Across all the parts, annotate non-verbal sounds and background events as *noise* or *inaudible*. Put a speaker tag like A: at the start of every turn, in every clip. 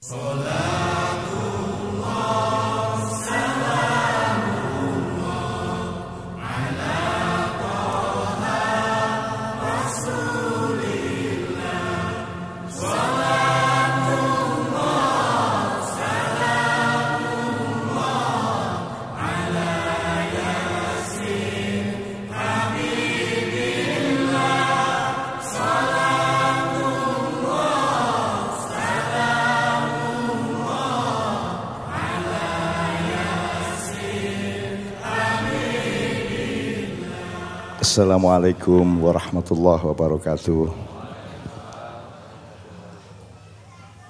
A: Salat.
B: Assalamualaikum warahmatullahi wabarakatuh.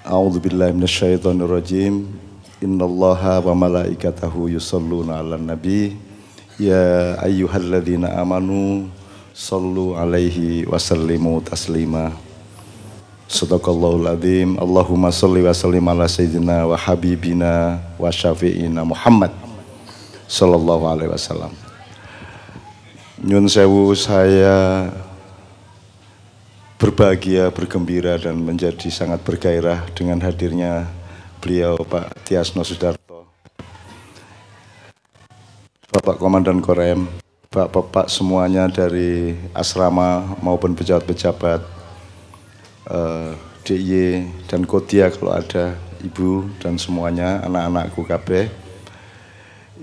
B: A'udzu billahi minasyaitonir rajim. Innallaha wa malaikatahu yusalluna 'alan nabi. Ya ayyuhalladzina amanu sallu 'alaihi wa sallimu taslima. Sadaqallahul azim. Allahumma salli wa sallim ala sayyidina wa habibina wa syafi'ina Muhammad sallallahu alaihi wasallam. Nyun sewu saya berbahagia, bergembira dan menjadi sangat bergairah dengan hadirnya beliau Pak Tiasno Sudarto. Bapak Komandan Korem, Bapak-Bapak semuanya dari asrama maupun pejabat-pejabat eh, DIY dan Kodia kalau ada, Ibu dan semuanya, anak-anakku KB.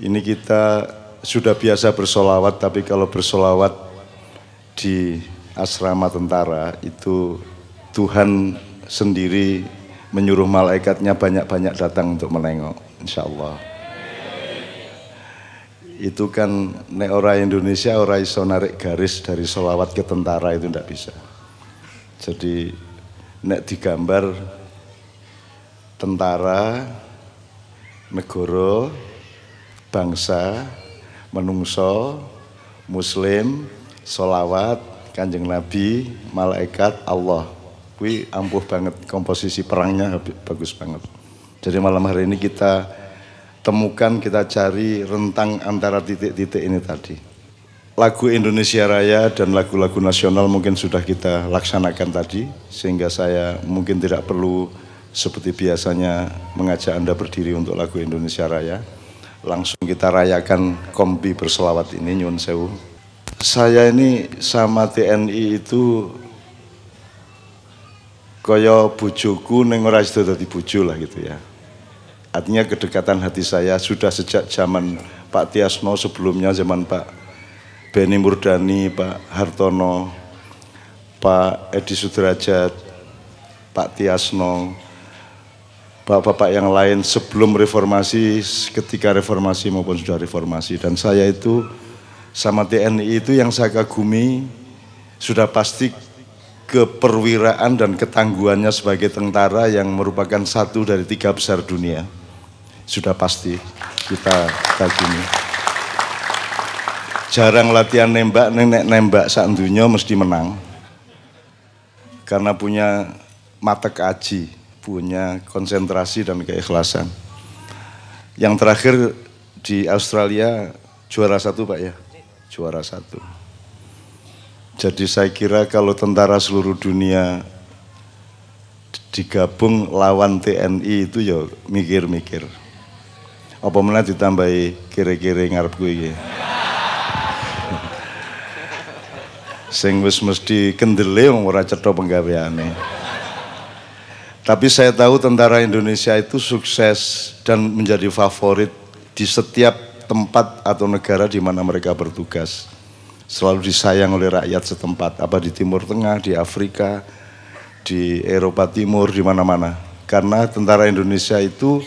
B: Ini kita sudah biasa bersolawat, tapi kalau bersolawat di asrama tentara itu Tuhan sendiri menyuruh malaikatnya banyak-banyak datang untuk menengok, insya Allah. Itu kan nek ora Indonesia ora iso narik garis dari solawat ke tentara itu ndak bisa. Jadi nek digambar tentara, negoro bangsa menungso, muslim, solawat, kanjeng Nabi, malaikat, Allah. Kui ampuh banget komposisi perangnya bagus banget. Jadi malam hari ini kita temukan, kita cari rentang antara titik-titik ini tadi. Lagu Indonesia Raya dan lagu-lagu nasional mungkin sudah kita laksanakan tadi, sehingga saya mungkin tidak perlu seperti biasanya mengajak Anda berdiri untuk lagu Indonesia Raya langsung kita rayakan kompi berselawat ini nyun sewu. Saya ini sama TNI itu koyo bujuku neng ora sida dadi bojo lah gitu ya. Artinya kedekatan hati saya sudah sejak zaman Pak Tiasno sebelumnya zaman Pak Beni Murdani, Pak Hartono, Pak Edi Sudrajat, Pak Tiasno, bapak-bapak yang lain sebelum reformasi, ketika reformasi maupun sudah reformasi. Dan saya itu sama TNI itu yang saya kagumi sudah pasti keperwiraan dan ketangguhannya sebagai tentara yang merupakan satu dari tiga besar dunia. Sudah pasti kita kagumi. Jarang latihan nembak, nenek nembak saat dunia mesti menang. Karena punya mata aji punya konsentrasi dan keikhlasan. Yang terakhir di Australia juara satu Pak ya, juara satu. Jadi saya kira kalau tentara seluruh dunia digabung lawan TNI itu ya mikir-mikir. Apa mana ditambahi kira-kira ngarep gue ya. Sing wis mesti kendele wong ora cetha tapi saya tahu tentara Indonesia itu sukses dan menjadi favorit di setiap tempat atau negara di mana mereka bertugas. Selalu disayang oleh rakyat setempat, apa di Timur Tengah, di Afrika, di Eropa Timur, di mana-mana. Karena tentara Indonesia itu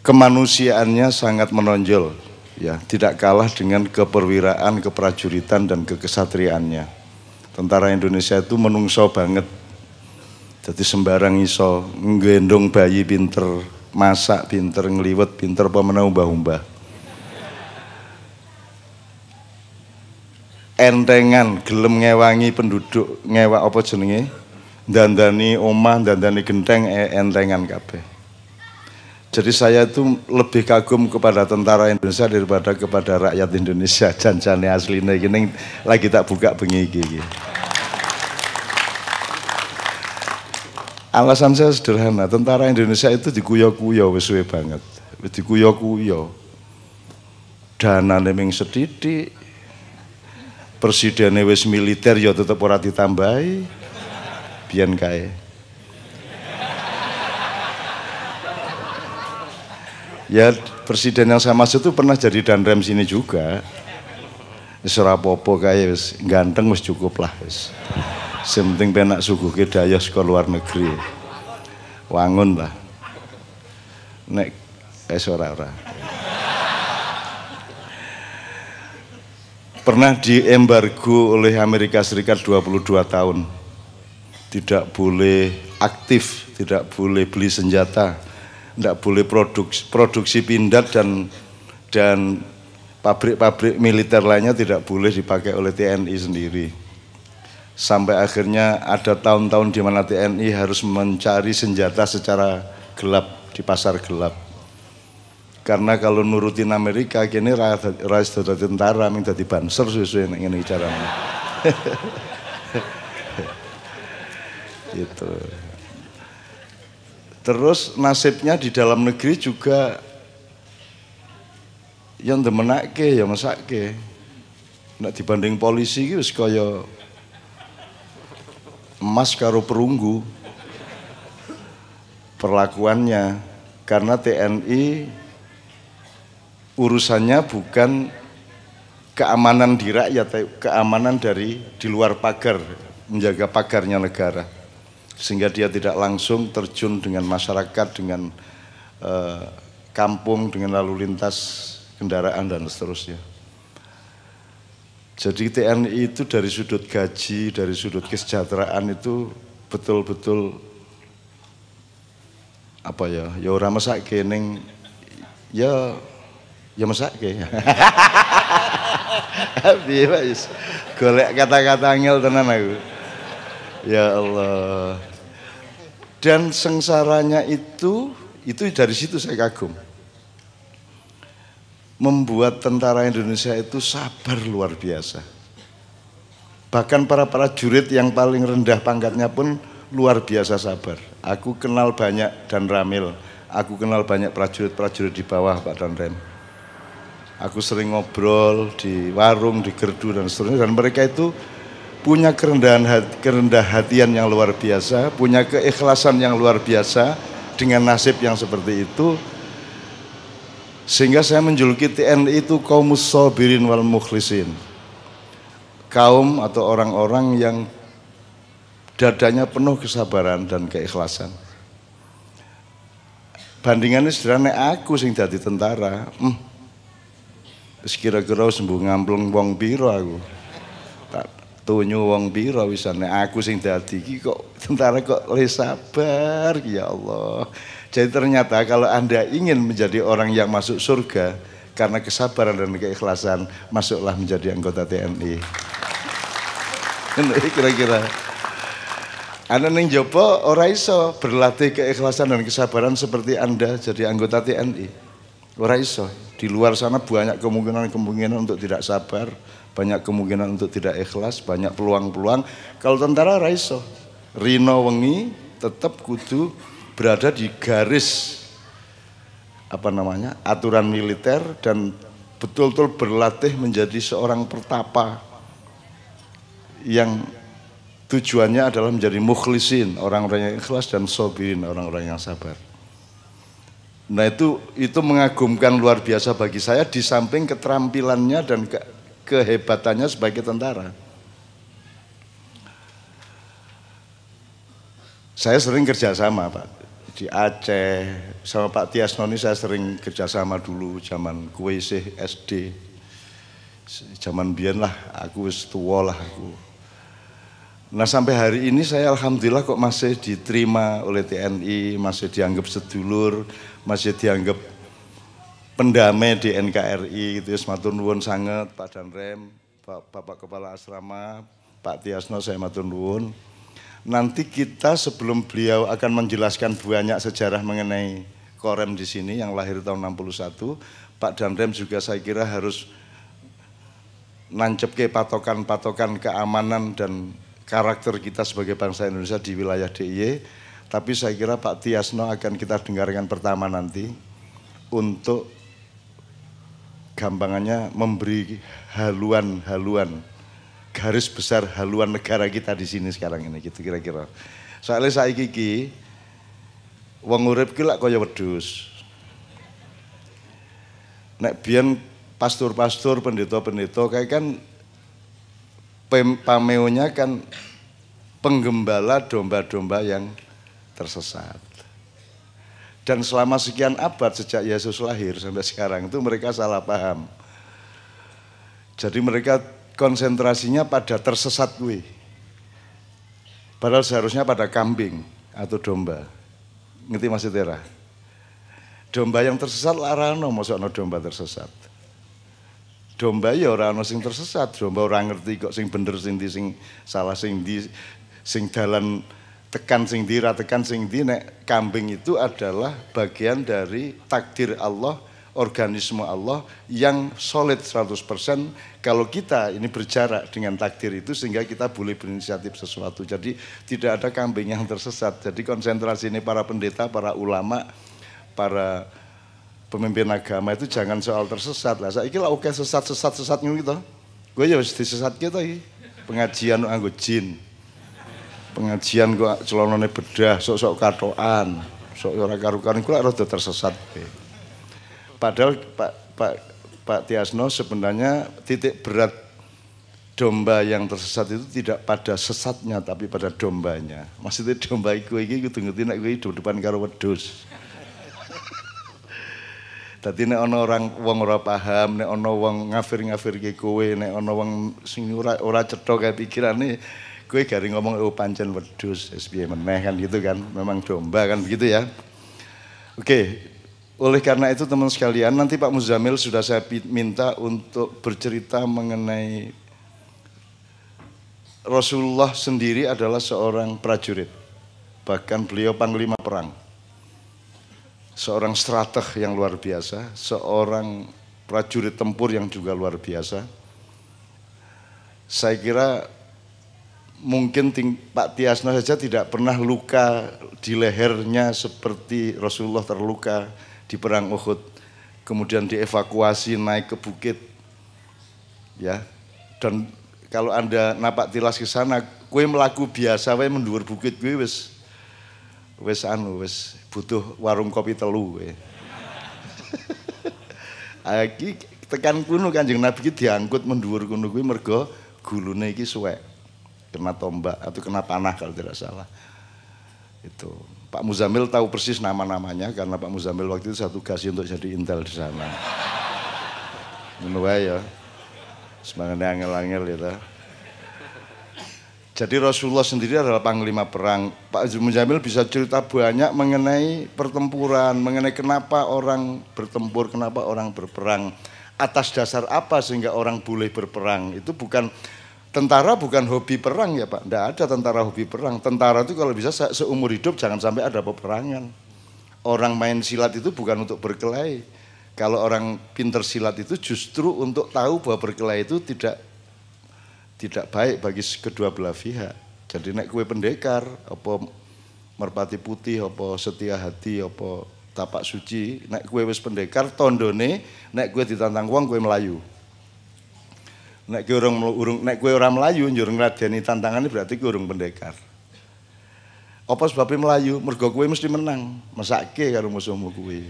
B: kemanusiaannya sangat menonjol, ya, tidak kalah dengan keperwiraan, keprajuritan dan kekesatriaannya. Tentara Indonesia itu menungso banget jadi sembarang iso nggendong bayi pinter, masak pinter, ngeliwet pinter, pemenang umbah-umbah. Entengan gelem ngewangi penduduk ngewak apa jenenge? Dandani omah, dandani genteng eh, entengan kabeh. Jadi saya itu lebih kagum kepada tentara Indonesia daripada kepada rakyat Indonesia. *laughs* jancane asline gini lagi tak buka bengi iki. Alasan saya sederhana, tentara Indonesia itu dikuyo-kuyo wiswe banget. Wis dikuyo-kuyo. dana neming sedidik. presidennya wis militer ya tetap ora ditambahi. biar kae. Ya presiden yang saya maksud itu pernah jadi danrem sini juga. Serapopo kayak ganteng wis cukup lah wis sementing penting penak ke daya sekolah luar negeri. Wangun lah. Nek es eh, ora ora. Pernah diembargo oleh Amerika Serikat 22 tahun. Tidak boleh aktif, tidak boleh beli senjata, tidak boleh produksi, produksi pindad dan dan pabrik-pabrik militer lainnya tidak boleh dipakai oleh TNI sendiri sampai akhirnya ada tahun-tahun di mana TNI harus mencari senjata secara gelap di pasar gelap. Karena kalau nurutin Amerika kini rais tentara minta di banser susu yang ini caranya. *laughs* gitu. Terus nasibnya di dalam negeri juga yang demenake ya ke nak dibanding polisi iki sekoyo emas karo perunggu perlakuannya karena TNI urusannya bukan keamanan di rakyat keamanan dari di luar pagar menjaga pagarnya negara sehingga dia tidak langsung terjun dengan masyarakat dengan eh, kampung dengan lalu lintas kendaraan dan seterusnya jadi TNI itu dari sudut gaji, dari sudut kesejahteraan itu betul-betul apa ya, ya ora mesak ning ya ya mesake. *laughs* Piye Pak Golek kata-kata angel tenan aku. Ya Allah. Dan sengsaranya itu itu dari situ saya kagum membuat tentara Indonesia itu sabar luar biasa. Bahkan para prajurit yang paling rendah pangkatnya pun luar biasa sabar. Aku kenal banyak dan Ramil, aku kenal banyak prajurit-prajurit di bawah Pak Danrem. Aku sering ngobrol di warung, di gerdu dan seterusnya dan mereka itu punya kerendahan hati, kerendah hatian yang luar biasa, punya keikhlasan yang luar biasa dengan nasib yang seperti itu sehingga saya menjuluki TNI itu kaum sobirin wal mukhlisin. Kaum atau orang-orang yang dadanya penuh kesabaran dan keikhlasan. Bandingannya sederhana aku sing jadi tentara. Hmm. Sekira-kira sembuh ngampleng wong biru aku. Tak tunyu wong biro wisane aku sing dadi kok tentara kok le sabar ya Allah. Jadi ternyata kalau Anda ingin menjadi orang yang masuk surga karena kesabaran dan keikhlasan, masuklah menjadi anggota TNI. Kira-kira. Anda neng jopo ora iso berlatih keikhlasan dan kesabaran seperti Anda jadi anggota TNI. Ora iso. Di luar sana banyak kemungkinan-kemungkinan untuk tidak sabar, banyak kemungkinan untuk tidak ikhlas, banyak peluang-peluang. Kalau tentara ora iso. Rino wengi tetap kudu berada di garis apa namanya aturan militer dan betul-betul berlatih menjadi seorang pertapa yang tujuannya adalah menjadi mukhlisin orang-orang yang ikhlas dan sobirin orang-orang yang sabar. Nah itu itu mengagumkan luar biasa bagi saya di samping keterampilannya dan ke, kehebatannya sebagai tentara. Saya sering kerjasama Pak di Aceh sama Pak Tias Noni saya sering kerjasama dulu zaman kue SD zaman bian lah aku wis tua lah aku nah sampai hari ini saya alhamdulillah kok masih diterima oleh TNI masih dianggap sedulur masih dianggap pendamai di NKRI itu ya matur nuwun sangat Pak Danrem Bapak Kepala Asrama Pak Tiasno saya matur nuwun Nanti kita sebelum beliau akan menjelaskan banyak sejarah mengenai Korem di sini yang lahir tahun 61, Pak Danrem juga saya kira harus nancep ke patokan-patokan keamanan dan karakter kita sebagai bangsa Indonesia di wilayah DIY. Tapi saya kira Pak Tiasno akan kita dengarkan pertama nanti untuk gampangannya memberi haluan-haluan garis besar haluan negara kita di sini sekarang ini gitu kira-kira. Soalnya saya gigi, wong urip ki lak kaya wedhus. Nek biyen pastor-pastor, pendeta-pendeta kayak kan pameonya kan penggembala domba-domba yang tersesat. Dan selama sekian abad sejak Yesus lahir sampai sekarang itu mereka salah paham. Jadi mereka konsentrasinya pada tersesat gue. Padahal seharusnya pada kambing atau domba. Ngerti masih Tera? Domba yang tersesat larano, masuk no domba tersesat. Domba ya orang sing tersesat, domba orang ngerti kok sing bener sing di sing salah sing di sing dalan tekan sing dira tekan sing di nek kambing itu adalah bagian dari takdir Allah organisme Allah yang solid 100% kalau kita ini berjarak dengan takdir itu sehingga kita boleh berinisiatif sesuatu. Jadi tidak ada kambing yang tersesat. Jadi konsentrasi ini para pendeta, para ulama, para pemimpin agama itu jangan soal tersesat lah. Saya kira oke sesat-sesat sesat gitu. Gue ya sesat gitu Pengajian anggo jin. Pengajian gue celonone bedah, sok-sok katoan, sok orang karukan gue rada tersesat. Padahal Pak Pak Pak Tiasno sebenarnya titik berat domba yang tersesat itu tidak pada sesatnya tapi pada dombanya. Maksudnya domba iku iki kudu ngerti nek kuwi depan karo wedhus. *laughs* Dadi nek ana orang wong ora paham, nek ana wong ngafir ngafir ke kowe, nek ana wong sing ora ora cetha kae pikirane, kowe garing ngomong oh pancen wedhus, SBY meneh kan gitu kan. Memang domba kan begitu ya. Oke, oleh karena itu teman sekalian, nanti Pak Muzamil sudah saya minta untuk bercerita mengenai Rasulullah sendiri adalah seorang prajurit. Bahkan beliau panglima perang. Seorang strateg yang luar biasa, seorang prajurit tempur yang juga luar biasa. Saya kira mungkin ting, Pak Tiasno saja tidak pernah luka di lehernya seperti Rasulullah terluka di perang Uhud, kemudian dievakuasi naik ke bukit, ya. Dan kalau anda napak tilas ke sana, kue melaku biasa, kue mendur bukit kue wes wes anu wes butuh warung kopi telu kue. Aki *laughs* ah, tekan kuno kanjeng Nabi kita diangkut mendur kuno kue mergo gulune iki suwe kena tombak atau kena panah kalau tidak salah itu Pak Muzamil tahu persis nama-namanya karena Pak Muzamil waktu itu satu kasih untuk jadi intel di sana. Menurut ya. Semangatnya angel-angel gitu. Jadi Rasulullah sendiri adalah panglima perang. Pak Muzamil bisa cerita banyak mengenai pertempuran, mengenai kenapa orang bertempur, kenapa orang berperang. Atas dasar apa sehingga orang boleh berperang. Itu bukan Tentara bukan hobi perang ya Pak. Tidak ada tentara hobi perang. Tentara itu kalau bisa seumur hidup jangan sampai ada peperangan. Orang main silat itu bukan untuk berkelahi. Kalau orang pinter silat itu justru untuk tahu bahwa berkelahi itu tidak tidak baik bagi kedua belah pihak. Jadi naik kue pendekar, apa merpati putih, apa setia hati, apa tapak suci, Naik kue wis pendekar tondone, Naik kue ditantang uang, kue melayu. Nek kowe urung urung nek kowe ora mlayu njur ngladeni tantangane berarti kowe urung pendekar. Apa sebabnya melayu? Mergo kowe mesti menang, mesake kalau musuhmu kue.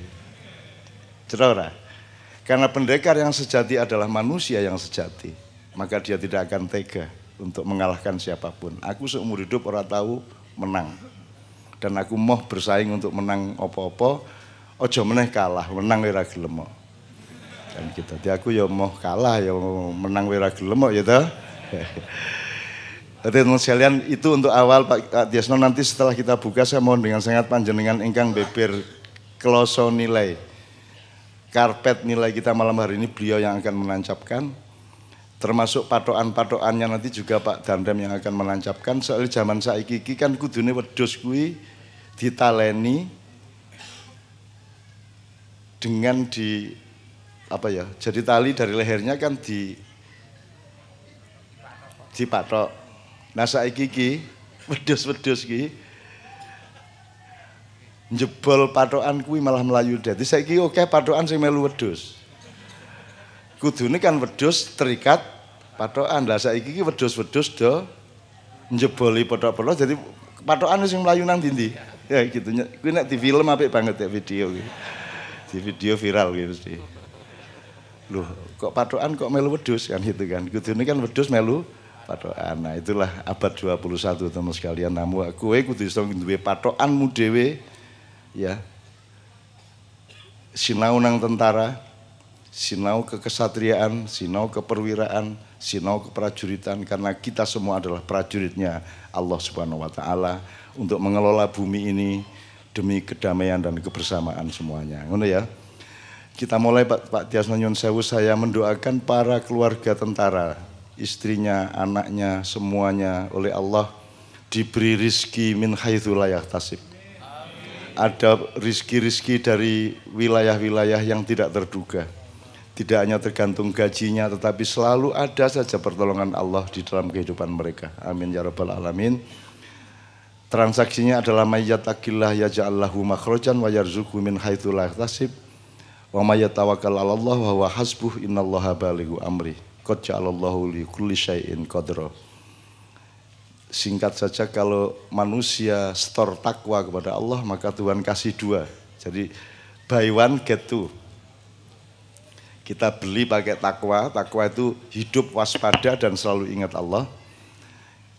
B: Jero ora? Karena pendekar yang sejati adalah manusia yang sejati, maka dia tidak akan tega untuk mengalahkan siapapun. Aku seumur hidup ora tahu menang. Dan aku mau bersaing untuk menang opo-opo, ojo meneh kalah, menang ora gelem kan gitu. Jadi aku ya mau kalah ya mau menang wira gelem kok gitu. Jadi teman sekalian itu untuk awal Pak Diasno nanti setelah kita buka saya mohon dengan sangat panjenengan ingkang beber kloso nilai karpet nilai kita malam hari ini beliau yang akan menancapkan termasuk patokan-patokannya nanti juga Pak Dandem yang akan menancapkan soalnya zaman saiki iki kan kudune wedhus kuwi ditaleni dengan di apa ya? Jadi tali dari lehernya kan di di Nah saiki iki wedus wedus iki jebol patokan kuwi malah melayu saya saiki oke okay, patokan sing melu wedus Kudune kan wedus terikat patokan. Lah saiki iki wedus wedus do jeboli patok-patok jadi patokan sing melayu nang dindi. Ya gitu. Kuwi nek di film apik banget ya video gitu. Di video viral gitu sih loh kok patroan kok melu wedus kan gitu kan. ini kan wedus melu patroan Nah itulah abad 21 teman sekalian. Namu aku eh kudu istong duwe mu dewe ya. Sinau nang tentara, sinau kekesatriaan, sinau keperwiraan, sinau keprajuritan karena kita semua adalah prajuritnya Allah Subhanahu wa taala untuk mengelola bumi ini demi kedamaian dan kebersamaan semuanya. Ngono ya. Kita mulai Pak, Pak Tias Nanyun Sewu, saya mendoakan para keluarga tentara, istrinya, anaknya, semuanya oleh Allah diberi rizki min haythulayah tasib. Ada rizki-rizki dari wilayah-wilayah yang tidak terduga. Tidak hanya tergantung gajinya tetapi selalu ada saja pertolongan Allah di dalam kehidupan mereka. Amin ya rabbal alamin. Transaksinya adalah mayyat akillah ja'allahu makhrojan wa yarzuku min haythulayah tasib Wa may yatawakkal 'ala Allah wa huwa hasbuh innallaha balighu amri. Qad Allahu li kulli syai'in qadra. Singkat saja kalau manusia store takwa kepada Allah maka Tuhan kasih dua. Jadi buy one get two. Kita beli pakai takwa, takwa itu hidup waspada dan selalu ingat Allah.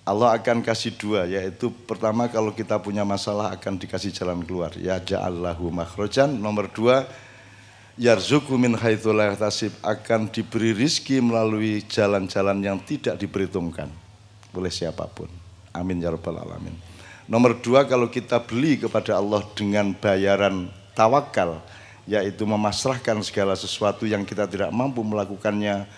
B: Allah akan kasih dua, yaitu pertama kalau kita punya masalah akan dikasih jalan keluar. Ya ja'allahu makhrojan, nomor dua yarzuku min haitsulah tasib akan diberi rizki melalui jalan-jalan yang tidak diperhitungkan oleh siapapun. Amin ya rabbal alamin. Nomor dua kalau kita beli kepada Allah dengan bayaran tawakal yaitu memasrahkan segala sesuatu yang kita tidak mampu melakukannya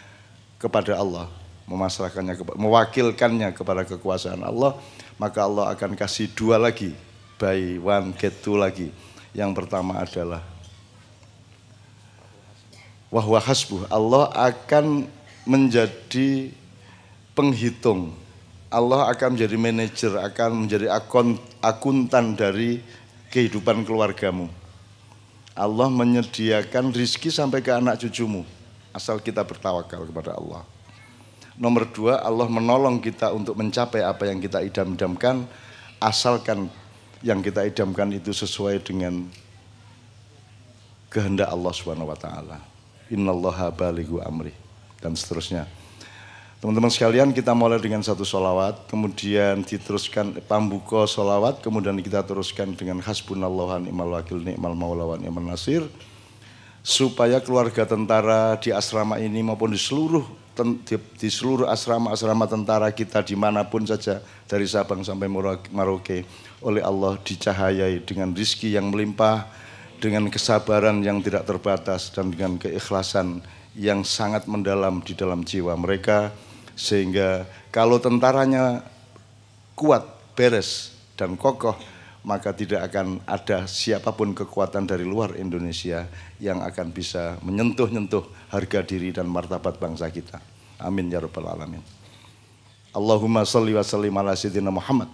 B: kepada Allah memasrahkannya mewakilkannya kepada kekuasaan Allah maka Allah akan kasih dua lagi buy one get two lagi yang pertama adalah wahwa hasbuh. Allah akan menjadi penghitung. Allah akan menjadi manajer, akan menjadi akun, akuntan dari kehidupan keluargamu. Allah menyediakan rizki sampai ke anak cucumu. Asal kita bertawakal kepada Allah. Nomor dua, Allah menolong kita untuk mencapai apa yang kita idam-idamkan. Asalkan yang kita idamkan itu sesuai dengan kehendak Allah Subhanahu wa taala innallaha balighu amri dan seterusnya. Teman-teman sekalian kita mulai dengan satu solawat, kemudian diteruskan pambuko solawat, kemudian kita teruskan dengan hasbunallah ni'mal wakil ni'mal maula wa ni'mal nasir. Supaya keluarga tentara di asrama ini maupun di seluruh di, di seluruh asrama-asrama tentara kita dimanapun saja dari Sabang sampai Merauke oleh Allah dicahayai dengan rizki yang melimpah, dengan kesabaran yang tidak terbatas dan dengan keikhlasan yang sangat mendalam di dalam jiwa mereka sehingga kalau tentaranya kuat, beres dan kokoh maka tidak akan ada siapapun kekuatan dari luar Indonesia yang akan bisa menyentuh-nyentuh harga diri dan martabat bangsa kita. Amin ya rabbal alamin. Allahumma salli wa sallim ala sayyidina Muhammad.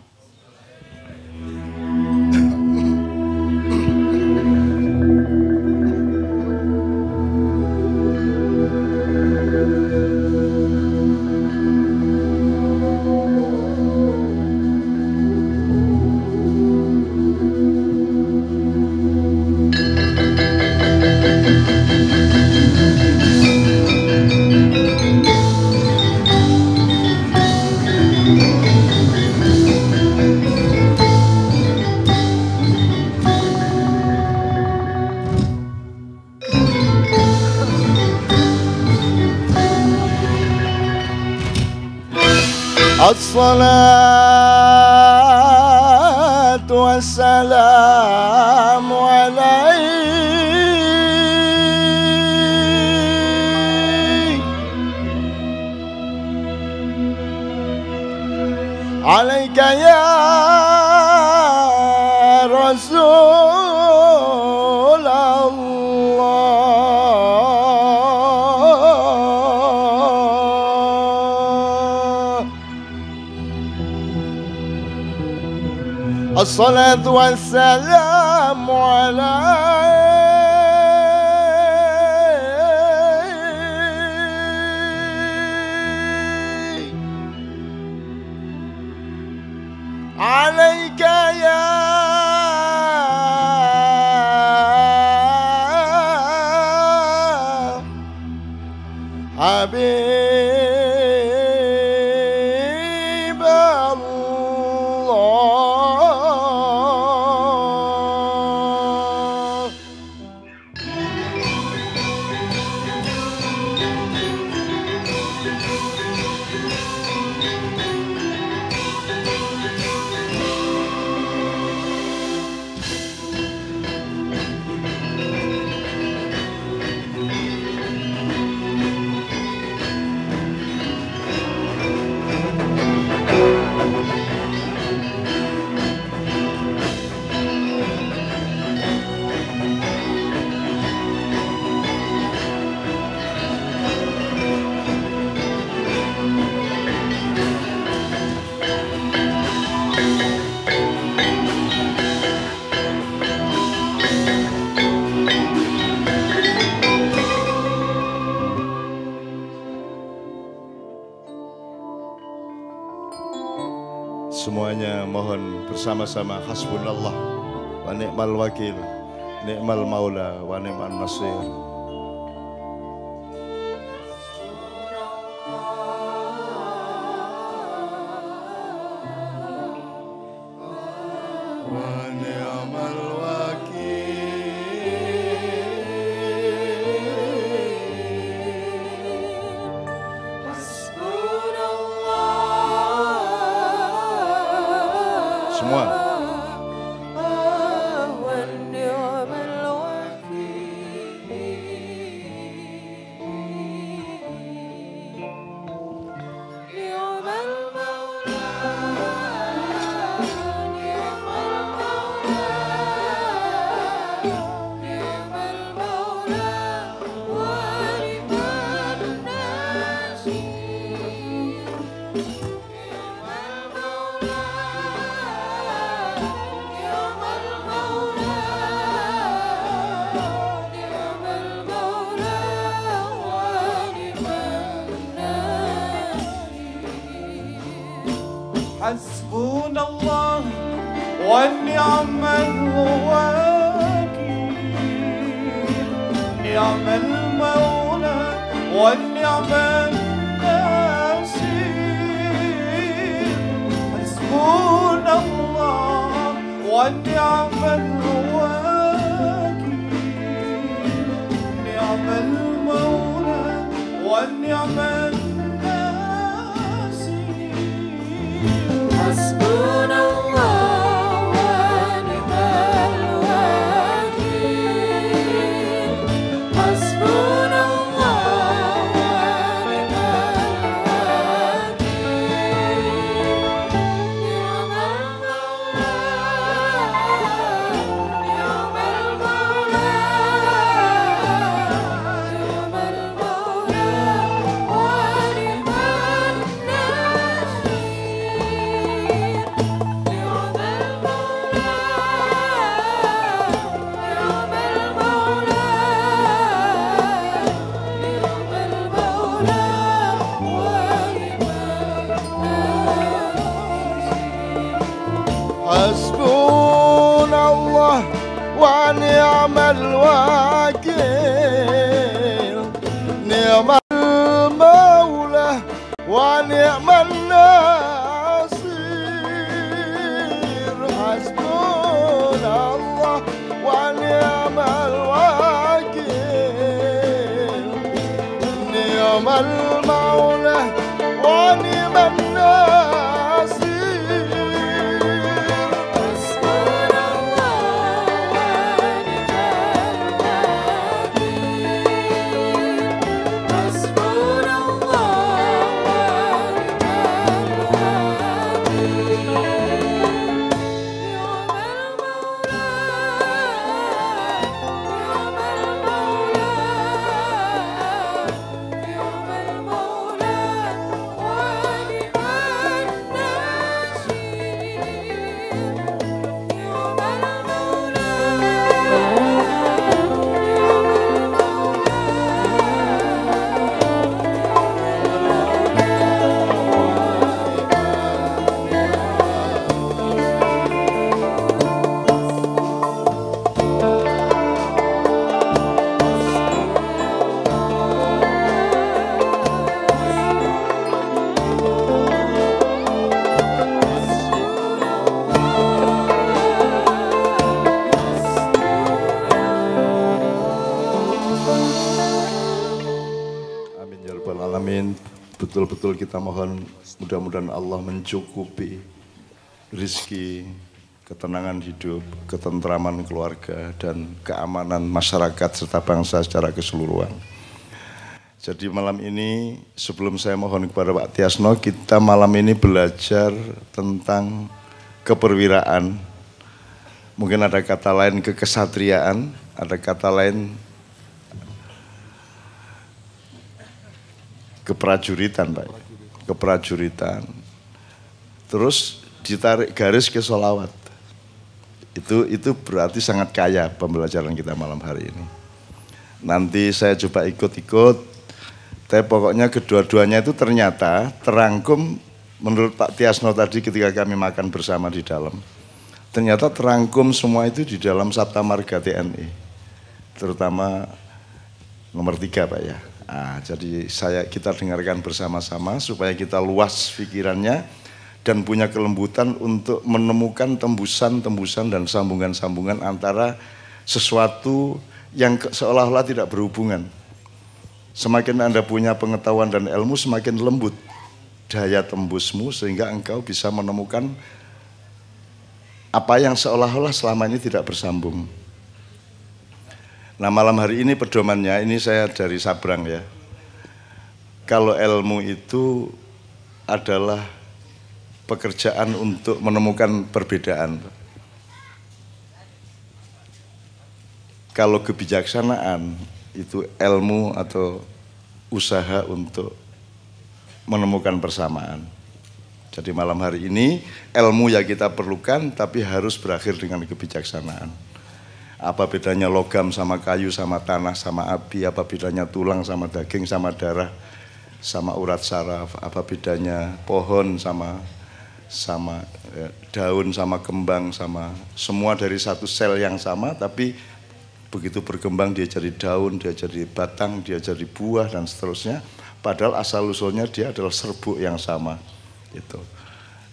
C: الصلاه الصلاة والسلام على
B: semuanya mohon bersama-sama hasbunallah wa ni'mal wakil, ni'mal maula wa ni'mal nasir. Kita mohon mudah-mudahan Allah mencukupi rizki, ketenangan hidup, ketentraman keluarga, dan keamanan masyarakat serta bangsa secara keseluruhan. Jadi malam ini sebelum saya mohon kepada Pak Tiasno, kita malam ini belajar tentang keperwiraan. Mungkin ada kata lain kekesatriaan, ada kata lain keprajuritan Pak keprajuritan. Terus ditarik garis ke solawat. Itu itu berarti sangat kaya pembelajaran kita malam hari ini. Nanti saya coba ikut-ikut. Tapi pokoknya kedua-duanya itu ternyata terangkum menurut Pak Tiasno tadi ketika kami makan bersama di dalam. Ternyata terangkum semua itu di dalam Sabta Marga TNI. E. Terutama nomor tiga Pak ya. Nah, jadi saya kita dengarkan bersama-sama supaya kita luas pikirannya dan punya kelembutan untuk menemukan tembusan-tembusan dan sambungan-sambungan antara sesuatu yang seolah-olah tidak berhubungan. Semakin Anda punya pengetahuan dan ilmu, semakin lembut daya tembusmu sehingga engkau bisa menemukan apa yang seolah-olah selama ini tidak bersambung. Nah malam hari ini pedomannya, ini saya dari Sabrang ya. Kalau ilmu itu adalah pekerjaan untuk menemukan perbedaan. Kalau kebijaksanaan itu ilmu atau usaha untuk menemukan persamaan. Jadi malam hari ini ilmu yang kita perlukan tapi harus berakhir dengan kebijaksanaan. Apa bedanya logam sama kayu sama tanah sama api? Apa bedanya tulang sama daging sama darah sama urat saraf? Apa bedanya pohon sama sama ya, daun sama kembang sama semua dari satu sel yang sama tapi begitu berkembang dia jadi daun, dia jadi batang, dia jadi buah dan seterusnya. Padahal asal usulnya dia adalah serbuk yang sama. Itu.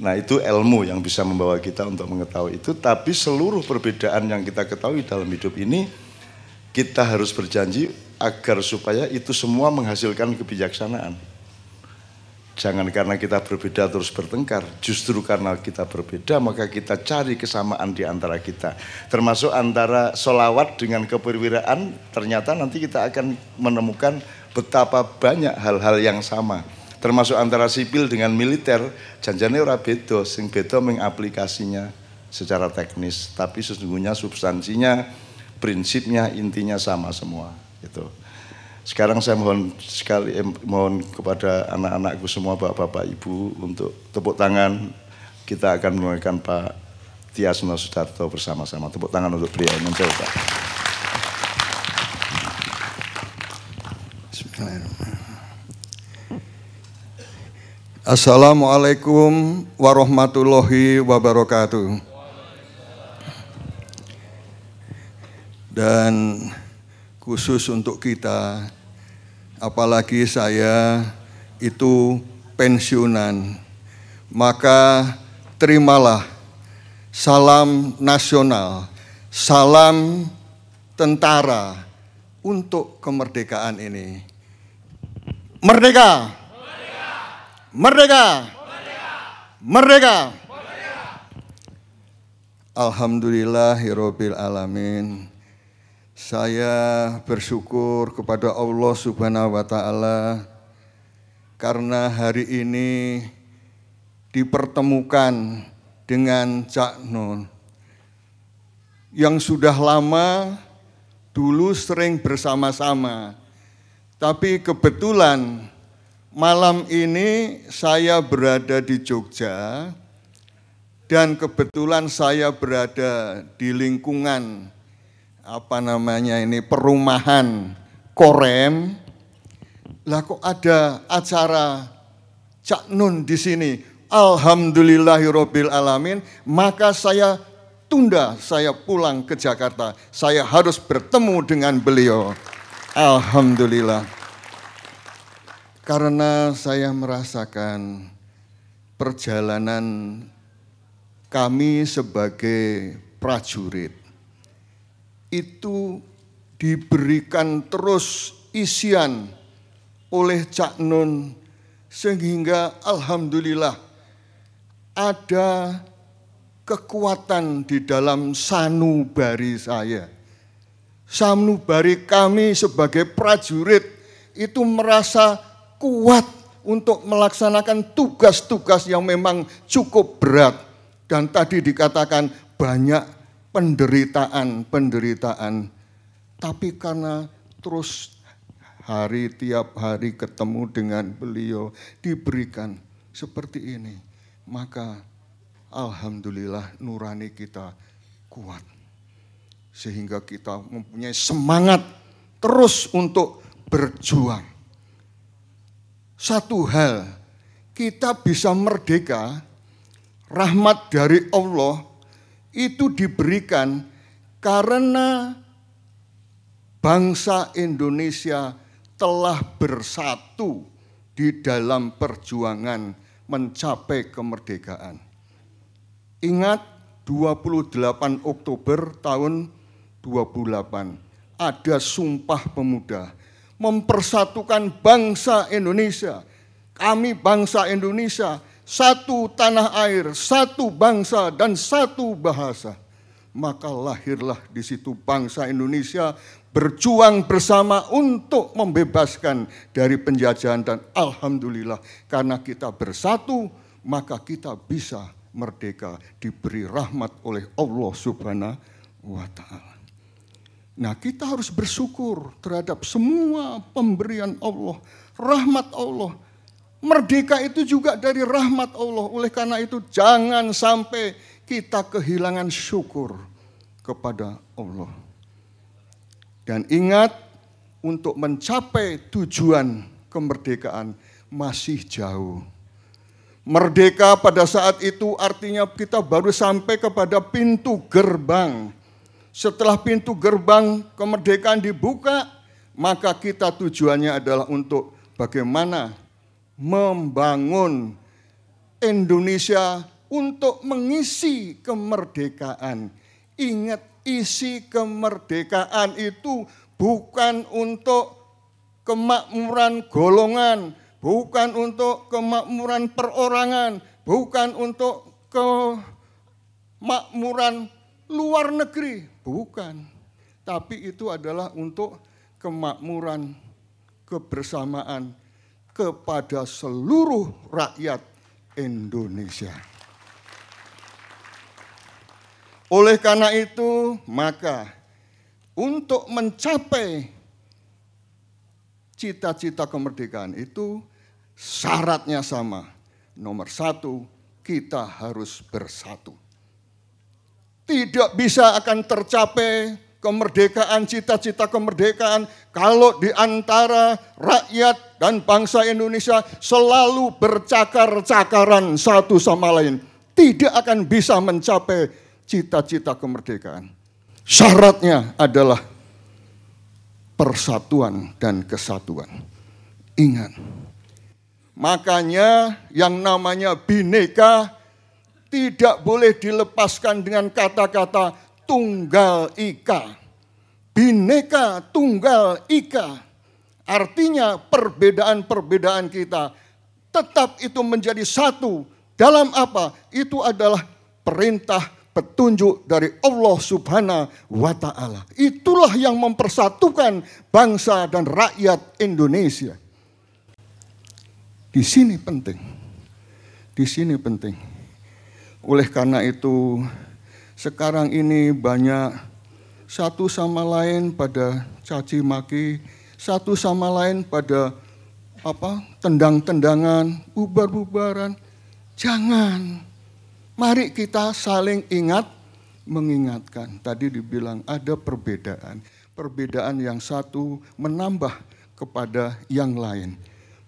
B: Nah itu ilmu yang bisa membawa kita untuk mengetahui itu. Tapi seluruh perbedaan yang kita ketahui dalam hidup ini, kita harus berjanji agar supaya itu semua menghasilkan kebijaksanaan. Jangan karena kita berbeda terus bertengkar, justru karena kita berbeda maka kita cari kesamaan di antara kita. Termasuk antara solawat dengan keperwiraan ternyata nanti kita akan menemukan betapa banyak hal-hal yang sama termasuk antara sipil dengan militer janjane ora beda sing beda mengaplikasinya secara teknis tapi sesungguhnya substansinya prinsipnya intinya sama semua itu sekarang saya mohon sekali eh, mohon kepada anak-anakku semua bapak-bapak ibu untuk tepuk tangan kita akan menunaikan Pak Tias Sutarto bersama-sama tepuk tangan untuk beliau yang mencoba
D: Bismillahirrahmanirrahim Assalamualaikum warahmatullahi wabarakatuh. Dan khusus untuk kita, apalagi saya itu pensiunan, maka terimalah salam nasional, salam tentara untuk kemerdekaan ini. Merdeka! merdeka. Merdeka. Alhamdulillahirabbil alamin. Saya bersyukur kepada Allah Subhanahu wa taala karena hari ini dipertemukan dengan Cak Nun yang sudah lama dulu sering bersama-sama. Tapi kebetulan Malam ini saya berada di Jogja dan kebetulan saya berada di lingkungan apa namanya ini perumahan Korem. Lah kok ada acara Cak Nun di sini. Alhamdulillahirabbil alamin, maka saya tunda saya pulang ke Jakarta. Saya harus bertemu dengan beliau. Alhamdulillah karena saya merasakan perjalanan kami sebagai prajurit itu diberikan terus isian oleh Cak Nun sehingga alhamdulillah ada kekuatan di dalam sanubari saya. Sanubari kami sebagai prajurit itu merasa kuat untuk melaksanakan tugas-tugas yang memang cukup berat. Dan tadi dikatakan banyak penderitaan-penderitaan. Tapi karena terus hari tiap hari ketemu dengan beliau diberikan seperti ini. Maka Alhamdulillah nurani kita kuat. Sehingga kita mempunyai semangat terus untuk berjuang satu hal, kita bisa merdeka, rahmat dari Allah itu diberikan karena bangsa Indonesia telah bersatu di dalam perjuangan mencapai kemerdekaan. Ingat 28 Oktober tahun 28 ada sumpah pemuda mempersatukan bangsa Indonesia. Kami bangsa Indonesia, satu tanah air, satu bangsa dan satu bahasa. Maka lahirlah di situ bangsa Indonesia berjuang bersama untuk membebaskan dari penjajahan dan alhamdulillah karena kita bersatu maka kita bisa merdeka diberi rahmat oleh Allah Subhanahu wa taala. Nah kita harus bersyukur terhadap semua pemberian Allah, rahmat Allah. Merdeka itu juga dari rahmat Allah. Oleh karena itu jangan sampai kita kehilangan syukur kepada Allah. Dan ingat untuk mencapai tujuan kemerdekaan masih jauh. Merdeka pada saat itu artinya kita baru sampai kepada pintu gerbang setelah pintu gerbang kemerdekaan dibuka, maka kita tujuannya adalah untuk bagaimana membangun Indonesia untuk mengisi kemerdekaan. Ingat, isi kemerdekaan itu bukan untuk kemakmuran golongan, bukan untuk kemakmuran perorangan, bukan untuk kemakmuran luar negeri. Bukan. Tapi itu adalah untuk kemakmuran, kebersamaan kepada seluruh rakyat Indonesia. Oleh karena itu, maka untuk mencapai cita-cita kemerdekaan itu syaratnya sama. Nomor satu, kita harus bersatu. Tidak bisa akan tercapai kemerdekaan, cita-cita kemerdekaan kalau di antara rakyat dan bangsa Indonesia selalu bercakar-cakaran satu sama lain. Tidak akan bisa mencapai cita-cita kemerdekaan. Syaratnya adalah persatuan dan kesatuan. Ingat, makanya yang namanya bineka tidak boleh dilepaskan dengan kata-kata tunggal ika. Bineka tunggal ika. Artinya perbedaan-perbedaan kita tetap itu menjadi satu. Dalam apa? Itu adalah perintah petunjuk dari Allah Subhanahu wa taala. Itulah yang mempersatukan bangsa dan rakyat Indonesia. Di sini penting. Di sini penting oleh karena itu, sekarang ini banyak satu sama lain pada caci maki, satu sama lain pada apa tendang-tendangan, bubar-bubaran. Jangan. Mari kita saling ingat, mengingatkan. Tadi dibilang ada perbedaan. Perbedaan yang satu menambah kepada yang lain.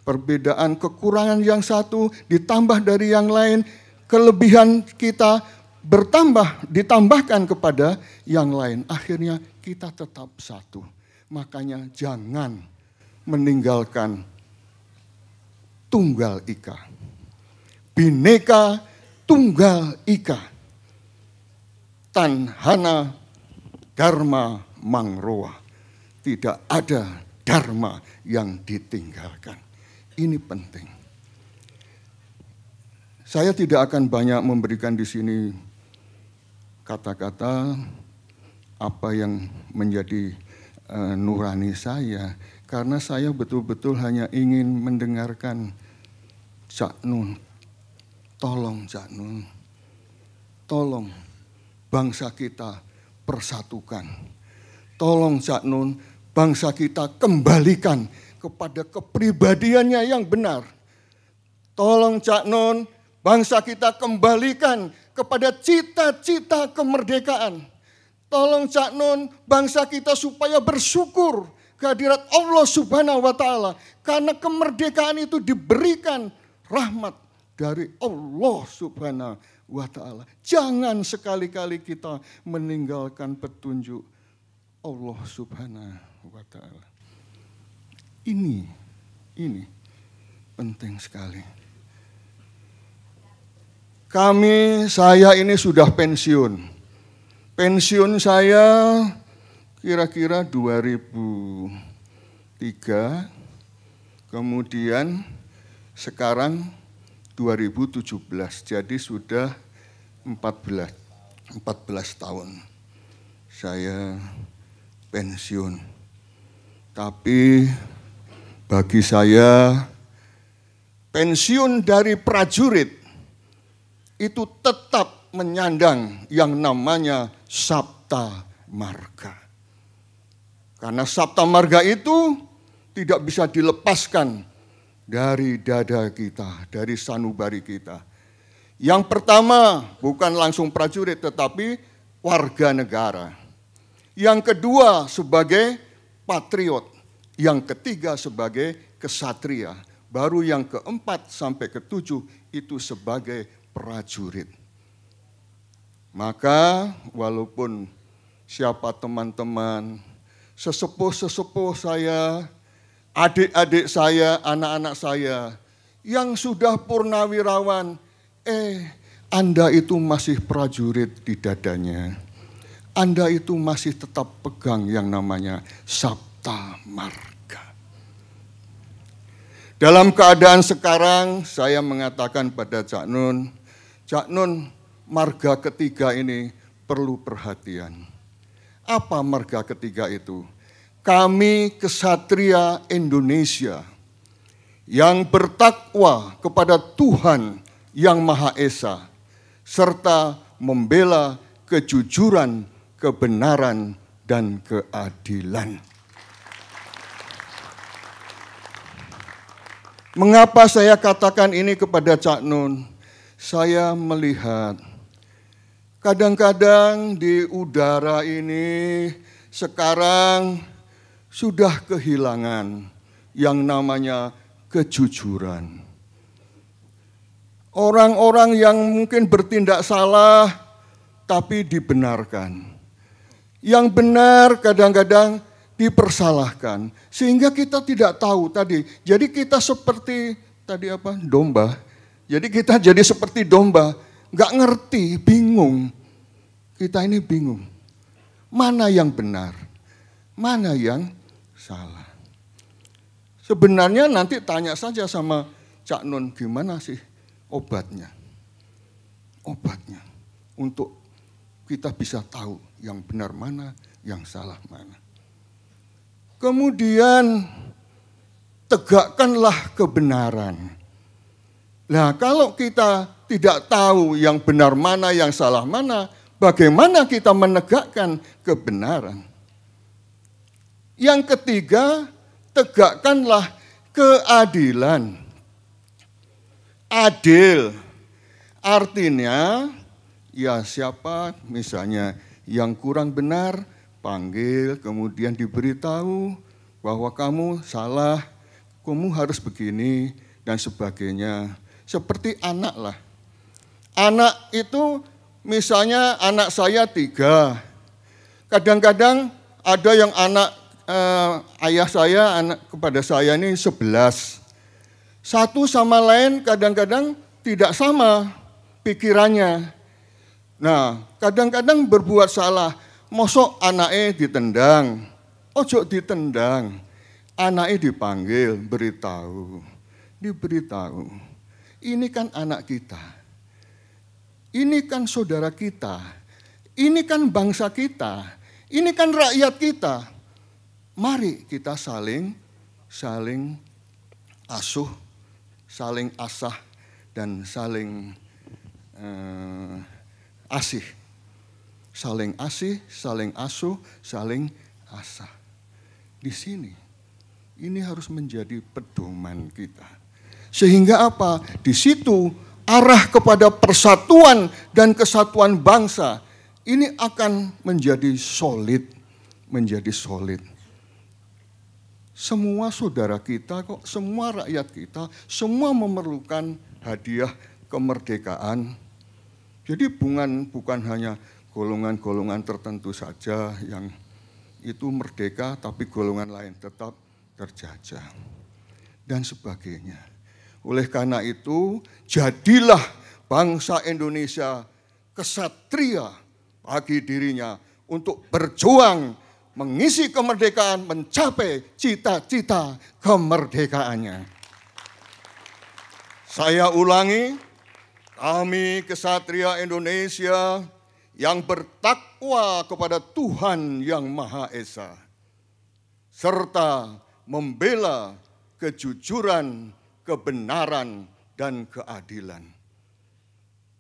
D: Perbedaan kekurangan yang satu ditambah dari yang lain kelebihan kita bertambah, ditambahkan kepada yang lain. Akhirnya kita tetap satu. Makanya jangan meninggalkan tunggal ika. Bineka tunggal ika. Tanhana dharma mangroa. Tidak ada dharma yang ditinggalkan. Ini penting. Saya tidak akan banyak memberikan di sini kata-kata apa yang menjadi uh, nurani saya karena saya betul-betul hanya ingin mendengarkan Cak Nun. Tolong Cak Nun. Tolong bangsa kita persatukan. Tolong Cak Nun, bangsa kita kembalikan kepada kepribadiannya yang benar. Tolong Cak Nun, Bangsa kita kembalikan kepada cita-cita kemerdekaan. Tolong Cak Nun, bangsa kita supaya bersyukur kehadirat Allah Subhanahu wa taala karena kemerdekaan itu diberikan rahmat dari Allah Subhanahu wa taala. Jangan sekali-kali kita meninggalkan petunjuk Allah Subhanahu wa taala. Ini ini penting sekali. Kami, saya ini sudah pensiun. Pensiun saya kira-kira 2003, kemudian sekarang 2017, jadi sudah 14, 14 tahun saya pensiun. Tapi bagi saya pensiun dari prajurit itu tetap menyandang yang namanya Sabta Marga. Karena Sabta Marga itu tidak bisa dilepaskan dari dada kita, dari sanubari kita. Yang pertama bukan langsung prajurit tetapi warga negara. Yang kedua sebagai patriot. Yang ketiga sebagai kesatria. Baru yang keempat sampai ketujuh itu sebagai prajurit. Maka walaupun siapa teman-teman, sesepuh-sesepuh saya, adik-adik saya, anak-anak saya yang sudah purnawirawan, eh Anda itu masih prajurit di dadanya. Anda itu masih tetap pegang yang namanya sabta marga. Dalam keadaan sekarang saya mengatakan pada Cak Nun, Cak Nun, marga ketiga ini perlu perhatian. Apa marga ketiga itu? Kami kesatria Indonesia yang bertakwa kepada Tuhan yang Maha Esa serta membela kejujuran, kebenaran, dan keadilan. Mengapa saya katakan ini kepada Cak Nun? saya melihat kadang-kadang di udara ini sekarang sudah kehilangan yang namanya kejujuran. Orang-orang yang mungkin bertindak salah tapi dibenarkan. Yang benar kadang-kadang dipersalahkan sehingga kita tidak tahu tadi. Jadi kita seperti tadi apa? domba jadi kita jadi seperti domba, nggak ngerti, bingung. Kita ini bingung. Mana yang benar? Mana yang salah? Sebenarnya nanti tanya saja sama Cak Nun, gimana sih obatnya? Obatnya untuk kita bisa tahu yang benar mana, yang salah mana. Kemudian tegakkanlah kebenaran Nah kalau kita tidak tahu yang benar mana, yang salah mana, bagaimana kita menegakkan kebenaran. Yang ketiga, tegakkanlah keadilan. Adil artinya ya siapa misalnya yang kurang benar panggil kemudian diberitahu bahwa kamu salah, kamu harus begini dan sebagainya seperti anak lah. Anak itu misalnya anak saya tiga. Kadang-kadang ada yang anak eh, ayah saya anak kepada saya ini sebelas. Satu sama lain kadang-kadang tidak sama pikirannya. Nah, kadang-kadang berbuat salah. Mosok anaknya ditendang. Ojo ditendang. Anaknya dipanggil, beritahu. Diberitahu ini kan anak kita, ini kan saudara kita, ini kan bangsa kita, ini kan rakyat kita. Mari kita saling saling asuh, saling asah dan saling eh, asih. Saling asih, saling asuh, saling asah. Di sini ini harus menjadi pedoman kita sehingga apa? Di situ arah kepada persatuan dan kesatuan bangsa ini akan menjadi solid, menjadi solid. Semua saudara kita kok, semua rakyat kita, semua memerlukan hadiah kemerdekaan. Jadi bukan bukan hanya golongan-golongan tertentu saja yang itu merdeka tapi golongan lain tetap terjajah dan sebagainya. Oleh karena itu, jadilah bangsa Indonesia kesatria bagi dirinya untuk berjuang mengisi kemerdekaan, mencapai cita-cita kemerdekaannya. Saya ulangi, kami kesatria Indonesia yang bertakwa kepada Tuhan Yang Maha Esa, serta membela kejujuran kebenaran dan keadilan.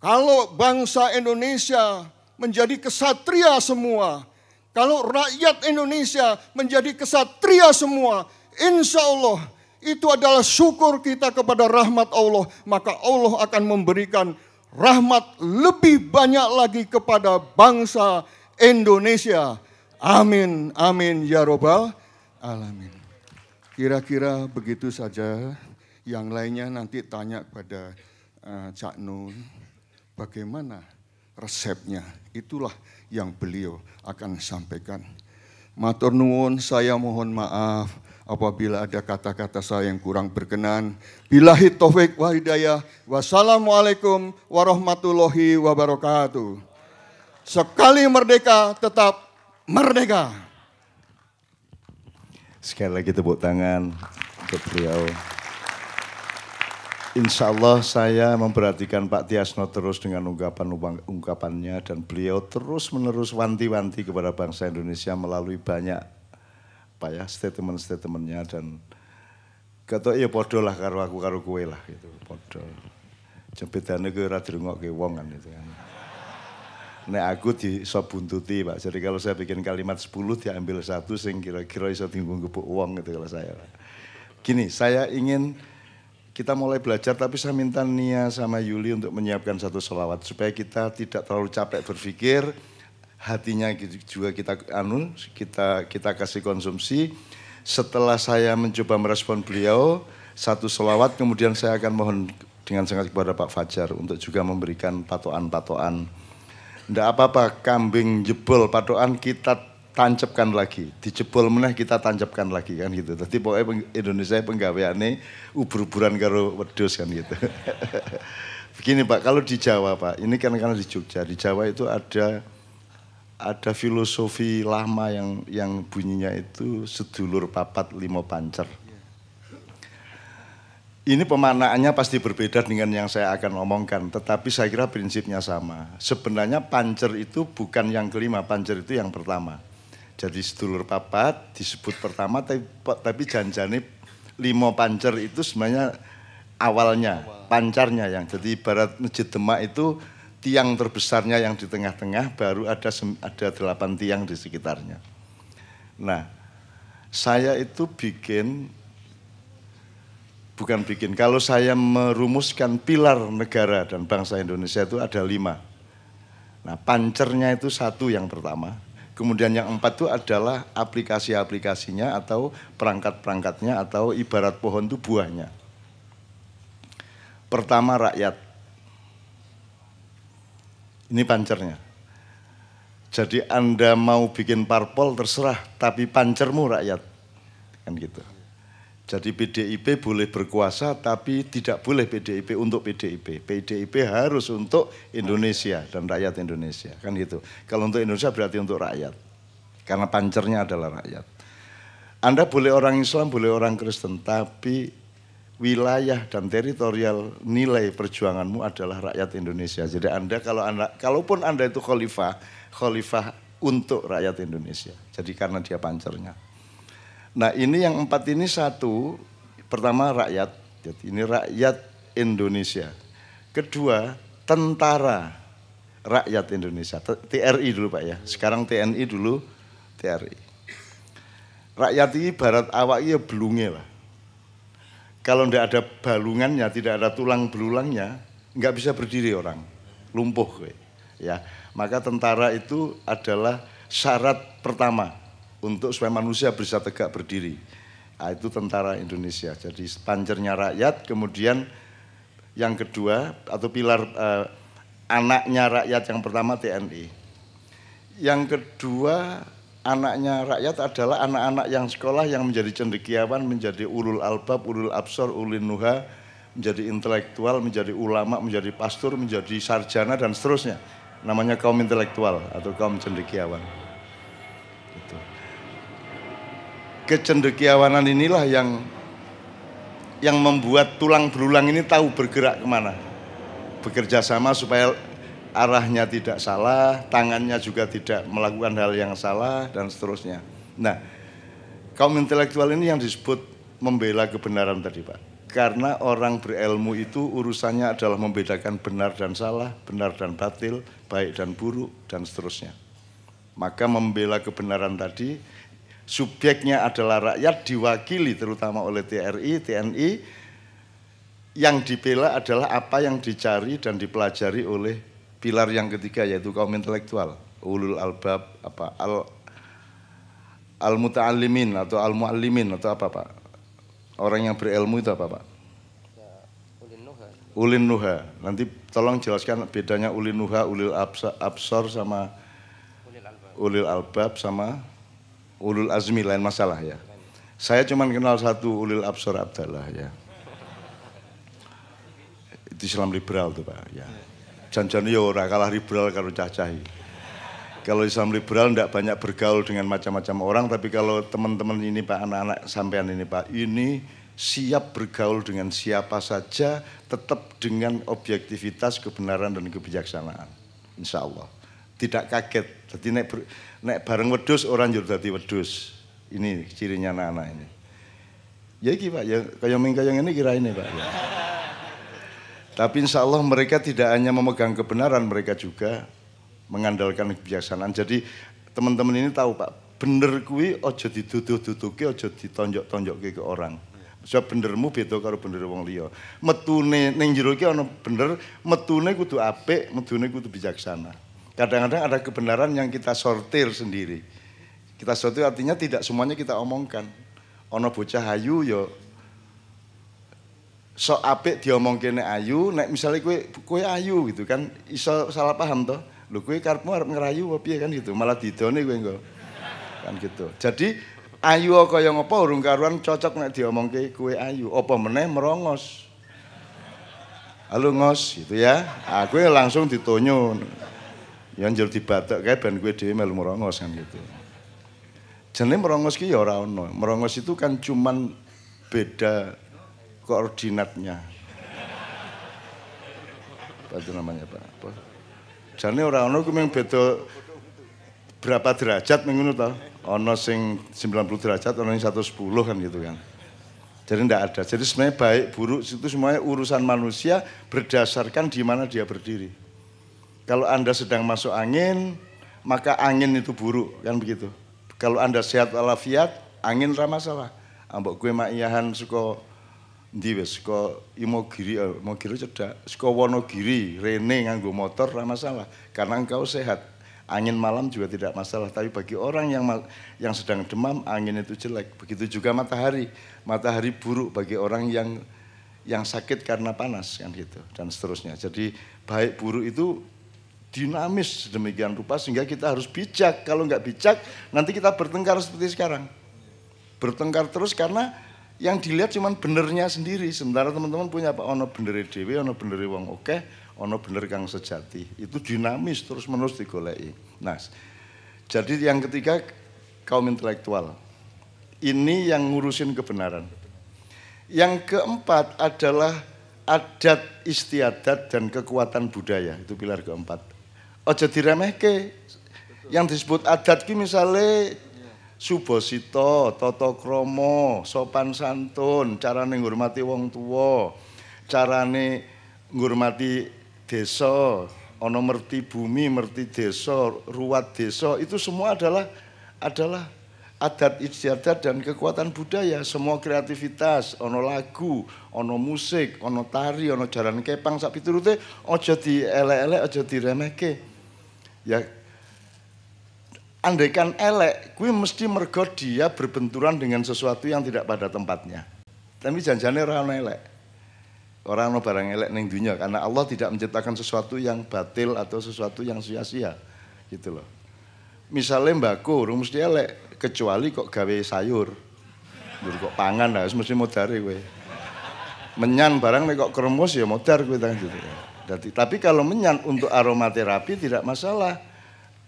D: Kalau bangsa Indonesia menjadi kesatria semua, kalau rakyat Indonesia menjadi kesatria semua, insya Allah itu adalah syukur kita kepada rahmat Allah, maka Allah akan memberikan rahmat lebih banyak lagi kepada bangsa Indonesia. Amin, amin ya Robbal Alamin. Kira-kira begitu saja. Yang lainnya nanti tanya kepada uh, Cak Nun, bagaimana resepnya. Itulah yang beliau akan sampaikan. Matur nuwun, saya mohon maaf apabila ada kata-kata saya yang kurang berkenan. Bilahi taufik wa hidayah. Wassalamualaikum warahmatullahi wabarakatuh. Sekali merdeka, tetap merdeka.
B: Sekali lagi tepuk tangan untuk beliau. Insya Allah saya memperhatikan Pak Tiasno terus dengan ungkapan-ungkapannya dan beliau terus menerus wanti-wanti kepada bangsa Indonesia melalui banyak apa ya statement-statementnya dan kata iya podol lah karo aku karo kue lah gitu podol jempitannya gue ora dirungok wong kan itu kan nek aku di buntuti pak jadi kalau saya bikin kalimat 10 diambil satu sing kira-kira iso tinggung kebuk uang gitu kalau saya gini saya ingin kita mulai belajar tapi saya minta Nia sama Yuli untuk menyiapkan satu selawat supaya kita tidak terlalu capek berpikir hatinya gitu juga kita anu kita kita kasih konsumsi setelah saya mencoba merespon beliau satu selawat kemudian saya akan mohon dengan sangat kepada Pak Fajar untuk juga memberikan patoan-patoan Tidak apa-apa kambing jebol patoan kita tancapkan lagi, dijebol meneh kita tancapkan lagi kan gitu. Tapi pokoknya peng, Indonesia ini ubur-uburan karo wedus kan gitu. *laughs* Begini Pak, kalau di Jawa Pak, ini kan karena di Jogja, di Jawa itu ada ada filosofi lama yang yang bunyinya itu sedulur papat limo pancer. Ini pemanaannya pasti berbeda dengan yang saya akan omongkan, tetapi saya kira prinsipnya sama. Sebenarnya pancer itu bukan yang kelima, pancer itu yang pertama jadi sedulur papat disebut pertama tapi tapi janjane limo pancer itu sebenarnya awalnya pancarnya yang jadi ibarat masjid Demak itu tiang terbesarnya yang di tengah-tengah baru ada ada delapan tiang di sekitarnya. Nah, saya itu bikin bukan bikin. Kalau saya merumuskan pilar negara dan bangsa Indonesia itu ada lima. Nah, pancernya itu satu yang pertama. Kemudian yang empat itu adalah aplikasi-aplikasinya atau perangkat-perangkatnya atau ibarat pohon itu buahnya. Pertama rakyat. Ini pancernya. Jadi Anda mau bikin parpol terserah, tapi pancermu rakyat. Kan gitu. Jadi PDIP boleh berkuasa tapi tidak boleh PDIP untuk PDIP. PDIP harus untuk Indonesia dan rakyat Indonesia. Kan gitu. Kalau untuk Indonesia berarti untuk rakyat. Karena pancernya adalah rakyat. Anda boleh orang Islam, boleh orang Kristen, tapi wilayah dan teritorial nilai perjuanganmu adalah rakyat Indonesia. Jadi Anda kalau Anda kalaupun Anda itu khalifah, khalifah untuk rakyat Indonesia. Jadi karena dia pancernya. Nah ini yang empat ini satu, pertama rakyat, jadi ini rakyat Indonesia. Kedua tentara rakyat Indonesia, TRI dulu Pak ya, sekarang TNI dulu TRI. Rakyat ini barat awak ya belungnya lah. Kalau tidak ada balungannya, tidak ada tulang belulangnya, nggak bisa berdiri orang, lumpuh. Ya, maka tentara itu adalah syarat pertama untuk supaya manusia bisa tegak berdiri. Nah, itu tentara Indonesia. Jadi pancernya rakyat, kemudian yang kedua atau pilar eh, anaknya rakyat yang pertama TNI. Yang kedua anaknya rakyat adalah anak-anak yang sekolah yang menjadi cendekiawan, menjadi ulul albab, ulul absor, ulin nuha, menjadi intelektual, menjadi ulama, menjadi pastor, menjadi sarjana dan seterusnya. Namanya kaum intelektual atau kaum cendekiawan. kecendekiawanan inilah yang yang membuat tulang berulang ini tahu bergerak kemana. Bekerja sama supaya arahnya tidak salah, tangannya juga tidak melakukan hal yang salah, dan seterusnya. Nah, kaum intelektual ini yang disebut membela kebenaran tadi Pak. Karena orang berilmu itu urusannya adalah membedakan benar dan salah, benar dan batil, baik dan buruk, dan seterusnya. Maka membela kebenaran tadi subjeknya adalah rakyat diwakili terutama oleh TRI, TNI yang dibela adalah apa yang dicari dan dipelajari oleh pilar yang ketiga yaitu kaum intelektual, ulul albab apa al al muta'allimin atau al muallimin atau apa Pak? Orang yang berilmu itu apa Pak? Ulin Nuha. Nanti tolong jelaskan bedanya Ulin Nuha, Ulil Absor sama Ulil Albab sama ulul azmi lain masalah ya. Saya cuma kenal satu Ulil absor Abdallah ya. Itu Islam liberal tuh Pak ya. Janjian ya ora kalah liberal kalau cah Kalau Islam liberal tidak banyak bergaul dengan macam-macam orang, tapi kalau teman-teman ini Pak anak-anak sampean ini Pak, ini siap bergaul dengan siapa saja, tetap dengan objektivitas, kebenaran, dan kebijaksanaan. Insya Allah. Tidak kaget. Jadi naik Nek bareng wedus orang jur dadi wedus. Ini cirinya anak-anak ini. Ya iki Pak, ya kaya mingka yang ini kira ini Pak. Ya. Tapi insya Allah mereka tidak hanya memegang kebenaran, mereka juga mengandalkan kebijaksanaan. Jadi teman-teman ini tahu Pak, bener kuwi ojo diduduh-duduhke, ojo ditonjok-tonjokke ke orang. Sebab benermu beda karo bener wong liya. Metune ning jero ki ana bener, metune kudu ape, metune kudu bijaksana. Kadang-kadang ada kebenaran yang kita sortir sendiri. Kita sortir artinya tidak semuanya kita omongkan. Ono bocah ayu yo so apik kene ayu, nek misalnya kue kue ayu gitu kan iso salah paham toh. Lu kue karpmu harus ngerayu apa ya kan gitu, malah didone kue enggak Kan gitu. Jadi ayu yang apa urung karuan cocok nek ke kue ayu, apa meneh merongos. Halo ngos gitu ya. Aku nah, langsung ditonyo. Yang njur dibatok kae ben kowe dhewe melu merongos kan gitu. Jenenge merongos ki ya orang ono. Merongos itu kan cuman beda koordinatnya. Apa itu namanya Pak? Apa? Jane ora ono ku beda berapa derajat ngono to. Ono sing 90 derajat, ono sing 110 kan gitu kan. Jadi tidak ada. Jadi sebenarnya baik buruk itu semuanya urusan manusia berdasarkan di mana dia berdiri. Kalau Anda sedang masuk angin, maka angin itu buruk, kan begitu. Kalau Anda sehat walafiat, angin ramah salah. Ambok gue mak iyahan suka suka suko giri, Imogiri, eh, Imogiri cedak, suka Wonogiri, Rene nganggo motor ramah salah. karena engkau sehat. Angin malam juga tidak masalah, tapi bagi orang yang yang sedang demam, angin itu jelek. Begitu juga matahari. Matahari buruk bagi orang yang yang sakit karena panas kan gitu dan seterusnya. Jadi baik buruk itu dinamis demikian rupa sehingga kita harus bijak. Kalau nggak bijak nanti kita bertengkar seperti sekarang. Bertengkar terus karena yang dilihat cuma benernya sendiri. Sementara teman-teman punya apa? Ono bener dewi, ono bener wong oke, ono bener kang sejati. Itu dinamis terus menerus digolei. Nah, jadi yang ketiga kaum intelektual. Ini yang ngurusin kebenaran. Yang keempat adalah adat istiadat dan kekuatan budaya. Itu pilar keempat. Ojo diremehke. Yang disebut adat ki misalnya subosito, toto kromo, sopan santun, cara ngurmati wong tua, cara ngurmati desa, ono merti bumi, merti desa, ruwat desa, itu semua adalah adalah adat istiadat dan kekuatan budaya, semua kreativitas, ono lagu, ono musik, ono tari, ono jaran kepang sak piturute aja dielek-elek, aja diremehke. Ya andaikan elek, kuwi mesti mergo dia berbenturan dengan sesuatu yang tidak pada tempatnya. Tapi janjane ora ana elek. Ora ana barang elek ning dunia karena Allah tidak menciptakan sesuatu yang batil atau sesuatu yang sia-sia. Gitu loh. Misalnya mbakku rumus mesti elek kecuali kok gawe sayur. Lur kok pangan lah, mesti modare gue, Menyan barang nek kok kremus ya modar tangan gitu. Jadi, tapi kalau menyan untuk aromaterapi tidak masalah.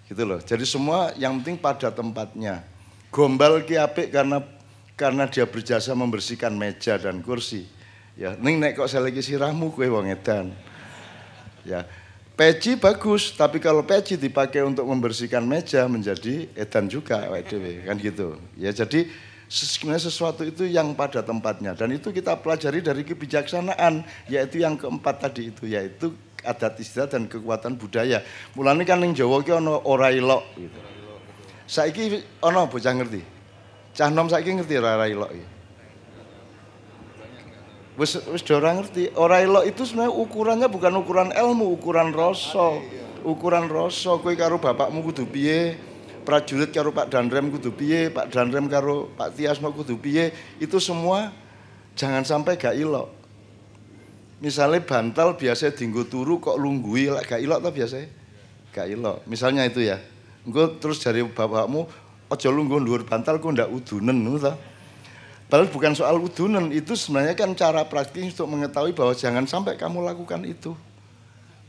B: Gitu loh. Jadi semua yang penting pada tempatnya. Gombal ki apik karena karena dia berjasa membersihkan meja dan kursi. Ya, ning nek kok saya lagi sirahmu kue wong edan. Ya. Peci bagus, tapi kalau peci dipakai untuk membersihkan meja menjadi edan juga, kan gitu. Ya jadi sebenarnya sesuatu itu yang pada tempatnya dan itu kita pelajari dari kebijaksanaan yaitu yang keempat tadi itu yaitu adat istiadat dan kekuatan budaya. mulanya kan yang Jawa ki ora elok gitu. Saiki ono bocah ngerti. Cah nom saiki ngerti ora ora elok iki. Wis orang ngerti. Ora elok itu sebenarnya ukurannya bukan ukuran ilmu, ukuran rasa. Ukuran rasa kue karu bapakmu kudu piye? prajurit karo Pak Danrem kudu piye, Pak Danrem karo Pak Tiasno kudu piye, itu semua jangan sampai gak ilok. Misalnya bantal biasa dinggo turu kok lunggui lah gak ilok tau biasa? Gak ilok. Misalnya itu ya. gue terus dari bapakmu ojo lunggu luar bantal kok ndak udunen tuh Padahal bukan soal udunan, itu sebenarnya kan cara praktis untuk mengetahui bahwa jangan sampai kamu lakukan itu.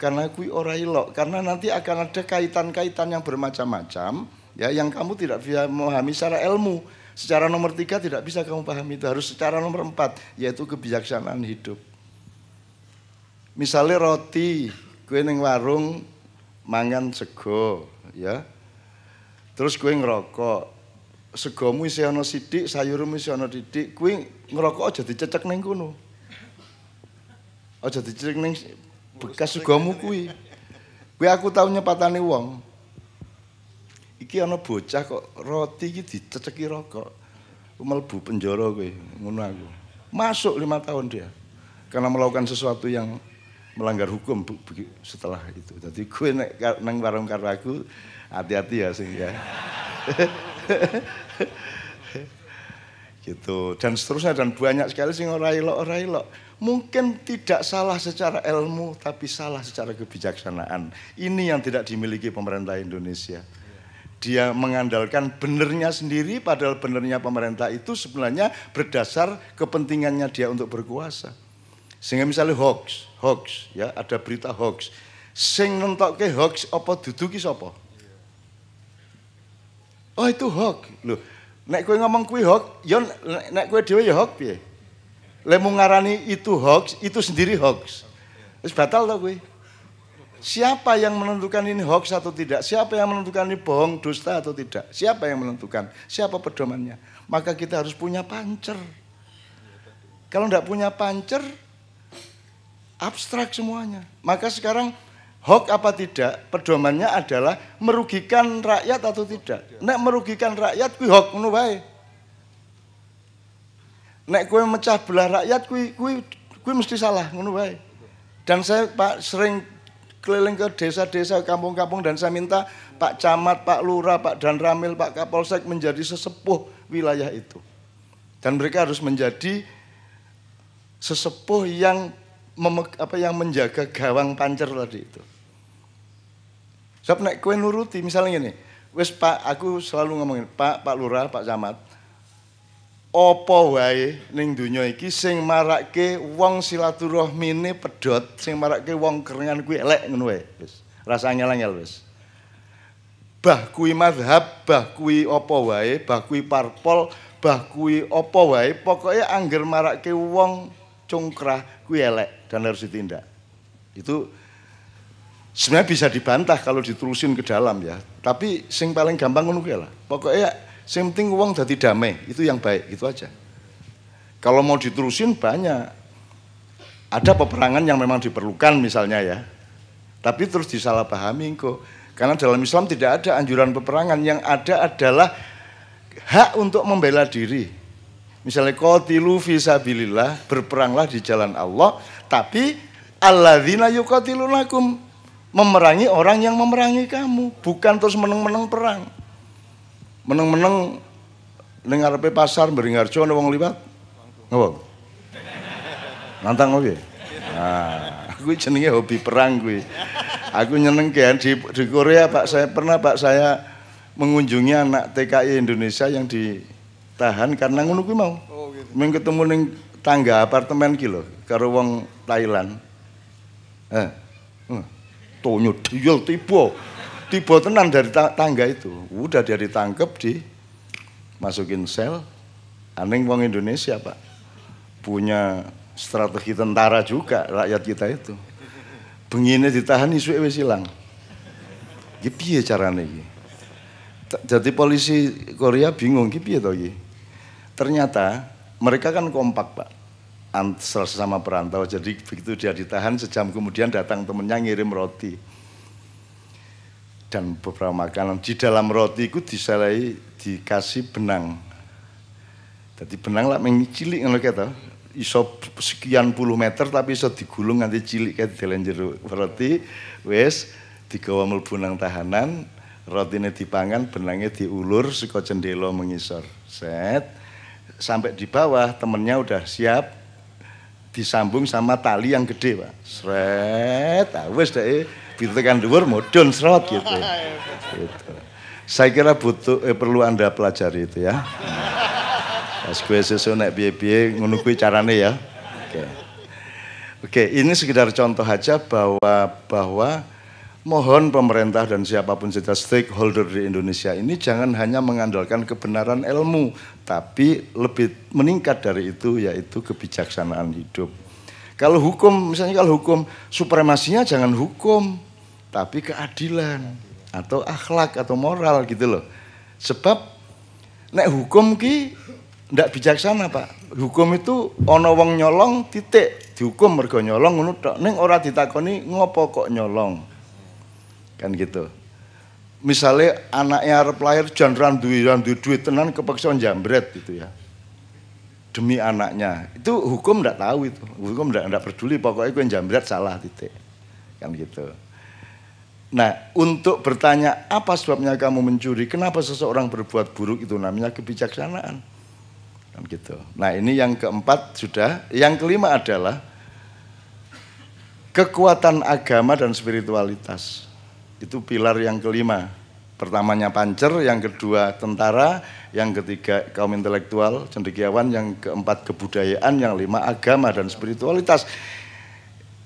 B: Karena kui ora ilok, karena nanti akan ada kaitan-kaitan yang bermacam-macam ya yang kamu tidak bisa memahami secara ilmu. Secara nomor tiga tidak bisa kamu pahami itu harus secara nomor empat yaitu kebijaksanaan hidup. Misalnya roti, kue neng warung mangan sego, ya. Terus kue ngerokok, segomu isih ana sithik, sayurmu didik, ana ngerokok aja dicecek ning kono. Aja dicecek neng bekas segomu kue. Kue aku patah nih wong iki ana bocah kok roti iki diceceki rokok. Mlebu penjara kowe, ngono aku. Masuk lima tahun dia. Karena melakukan sesuatu yang melanggar hukum setelah itu. Jadi gue nek nang warung karo aku hati-hati ya sing ya. *laughs* gitu dan seterusnya dan banyak sekali sing ora elok ora elok mungkin tidak salah secara ilmu tapi salah secara kebijaksanaan ini yang tidak dimiliki pemerintah Indonesia dia mengandalkan benernya sendiri padahal benernya pemerintah itu sebenarnya berdasar kepentingannya dia untuk berkuasa. Sehingga misalnya hoax, hoax ya ada berita hoax. Sing nentokke hoax apa duduki sapa? Oh itu hoax. Loh, nek kowe ngomong kuwi hoax, ya nek kowe dhewe ya hoax piye? Lemu ngarani itu hoax, itu sendiri hoax. Wis batal to kuwi. Siapa yang menentukan ini hoax atau tidak? Siapa yang menentukan ini bohong, dusta atau tidak? Siapa yang menentukan? Siapa pedomannya? Maka kita harus punya pancer. Kalau tidak punya pancer, abstrak semuanya. Maka sekarang hoax apa tidak, pedomannya adalah merugikan rakyat atau tidak. Nek merugikan rakyat, kui hoax menubai. baik. Nek kue mecah belah rakyat, kui kui kui mesti salah menubai. baik. Dan saya pak sering keliling ke desa-desa, kampung-kampung dan saya minta Pak Camat, Pak Lurah, Pak Dan Ramil, Pak Kapolsek menjadi sesepuh wilayah itu. Dan mereka harus menjadi sesepuh yang apa yang menjaga gawang pancer tadi itu. Sebab so, nek kue nuruti misalnya ini, wes Pak, aku selalu ngomongin Pak, Pak Lurah, Pak Camat, Opo wae ning dunya iki sing marake wong ne pedhot, sing marake wong kerengan kuwi elek ngono wae. Wis, rasa angel wis. Bah kuwi mazhab, bah kuwi opo wae, bah kuwi parpol, bah kuwi opo wae, pokoknya angger marake wong cungkrah kuwi elek dan harus ditindak. Itu sebenarnya bisa dibantah kalau diterusin ke dalam ya. Tapi sing paling gampang ngono kuwi lah. pokoknya. Yang penting uang jadi damai, itu yang baik, itu aja. Kalau mau diterusin banyak. Ada peperangan yang memang diperlukan misalnya ya. Tapi terus disalahpahami kok. Karena dalam Islam tidak ada anjuran peperangan, yang ada adalah hak untuk membela diri. Misalnya qatilu fisabilillah, berperanglah di jalan Allah, tapi Allah alladzina yuqatilunakum memerangi orang yang memerangi kamu, bukan terus meneng-meneng perang meneng-meneng dengar ngarepe pasar Beringharjo ana wong liwat. Ngopo? Nantang opo? Nah, aku jenenge hobi perang gue Aku nyeneng kan di, di Korea Pak saya pernah Pak saya mengunjungi anak TKI Indonesia yang ditahan karena ngono gue mau. Oh, gitu. ketemu ning tangga apartemen kilo lho karo wong Thailand. Eh. tuh Tonyo tuyul dibawa tenan dari tangga itu. Udah dia ditangkep di masukin sel. Aneh wong Indonesia, Pak. Punya strategi tentara juga rakyat kita itu. Bengine ditahan isu Ewe silang. gipi ya carane ini Jadi polisi Korea bingung gipi ya to Ternyata mereka kan kompak, Pak. Antar sesama perantau. Jadi begitu dia ditahan sejam kemudian datang temennya ngirim roti dan beberapa makanan di dalam roti itu diselai dikasih benang jadi benang lah mengicili cilik ngono kata iso sekian puluh meter tapi iso digulung nanti cilik kayak di jeruk roti wes digawa mlebu nang tahanan rotine dipangan benangnya diulur seko cendelo mengisor set sampai di bawah temennya udah siap disambung sama tali yang gede pak seret ah, wes deh ditekan kan dhuwur mudun serot oh, gitu. Iya, iya. gitu. Saya kira butuh eh, perlu Anda pelajari itu ya. Pas gue sesu nek biye-biye ngono carane ya. Oke. Okay. Oke, okay, ini sekedar contoh aja bahwa bahwa mohon pemerintah dan siapapun cita stakeholder di Indonesia ini jangan hanya mengandalkan kebenaran ilmu, tapi lebih meningkat dari itu yaitu kebijaksanaan hidup. Kalau hukum, misalnya kalau hukum, supremasinya jangan hukum, tapi keadilan atau akhlak atau moral gitu loh. Sebab nek hukum ki ndak bijaksana, Pak. Hukum itu ono wong nyolong titik dihukum mergo nyolong ngono tok. Ning ora ditakoni ngopo kok nyolong. Kan gitu. Misalnya anaknya arep lahir jan duit duit duit tenan kepaksa jambret gitu ya demi anaknya itu hukum ndak tahu itu hukum ndak ndak peduli pokoknya gue jambret salah titik kan gitu Nah, untuk bertanya apa sebabnya kamu mencuri, kenapa seseorang berbuat buruk itu namanya kebijaksanaan. Kan gitu. Nah, ini yang keempat sudah, yang kelima adalah kekuatan agama dan spiritualitas. Itu pilar yang kelima. Pertamanya pancer, yang kedua tentara, yang ketiga kaum intelektual, cendekiawan, yang keempat kebudayaan, yang lima agama dan spiritualitas.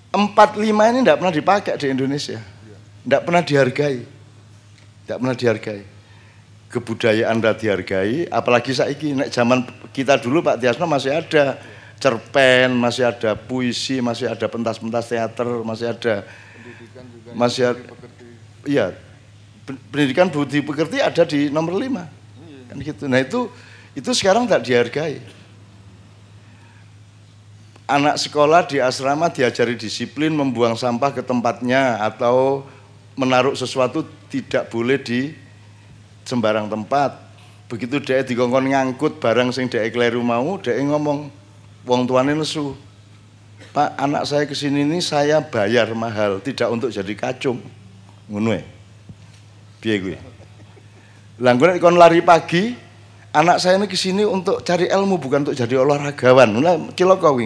B: Empat lima ini tidak pernah dipakai di Indonesia tidak pernah dihargai. Tidak pernah dihargai. Kebudayaan tidak dihargai, apalagi saiki nek zaman kita dulu Pak Tiasno masih ada cerpen, masih ada puisi, masih ada pentas-pentas teater, masih ada pendidikan
A: juga masih ada,
B: iya pendidikan budi pekerti ada di nomor lima iya. kan gitu. Nah itu itu sekarang tidak dihargai anak sekolah di asrama diajari disiplin membuang sampah ke tempatnya atau menaruh sesuatu tidak boleh di sembarang tempat. Begitu dia dikongkon ngangkut barang sing dia keliru mau, dia ngomong, wong tuane lesu. Pak, anak saya kesini ini saya bayar mahal, tidak untuk jadi kacung. Ngunwe. ya. gue? Langgunan ikon lari pagi, anak saya ini kesini untuk cari ilmu bukan untuk jadi olahragawan. Nah, kilo kau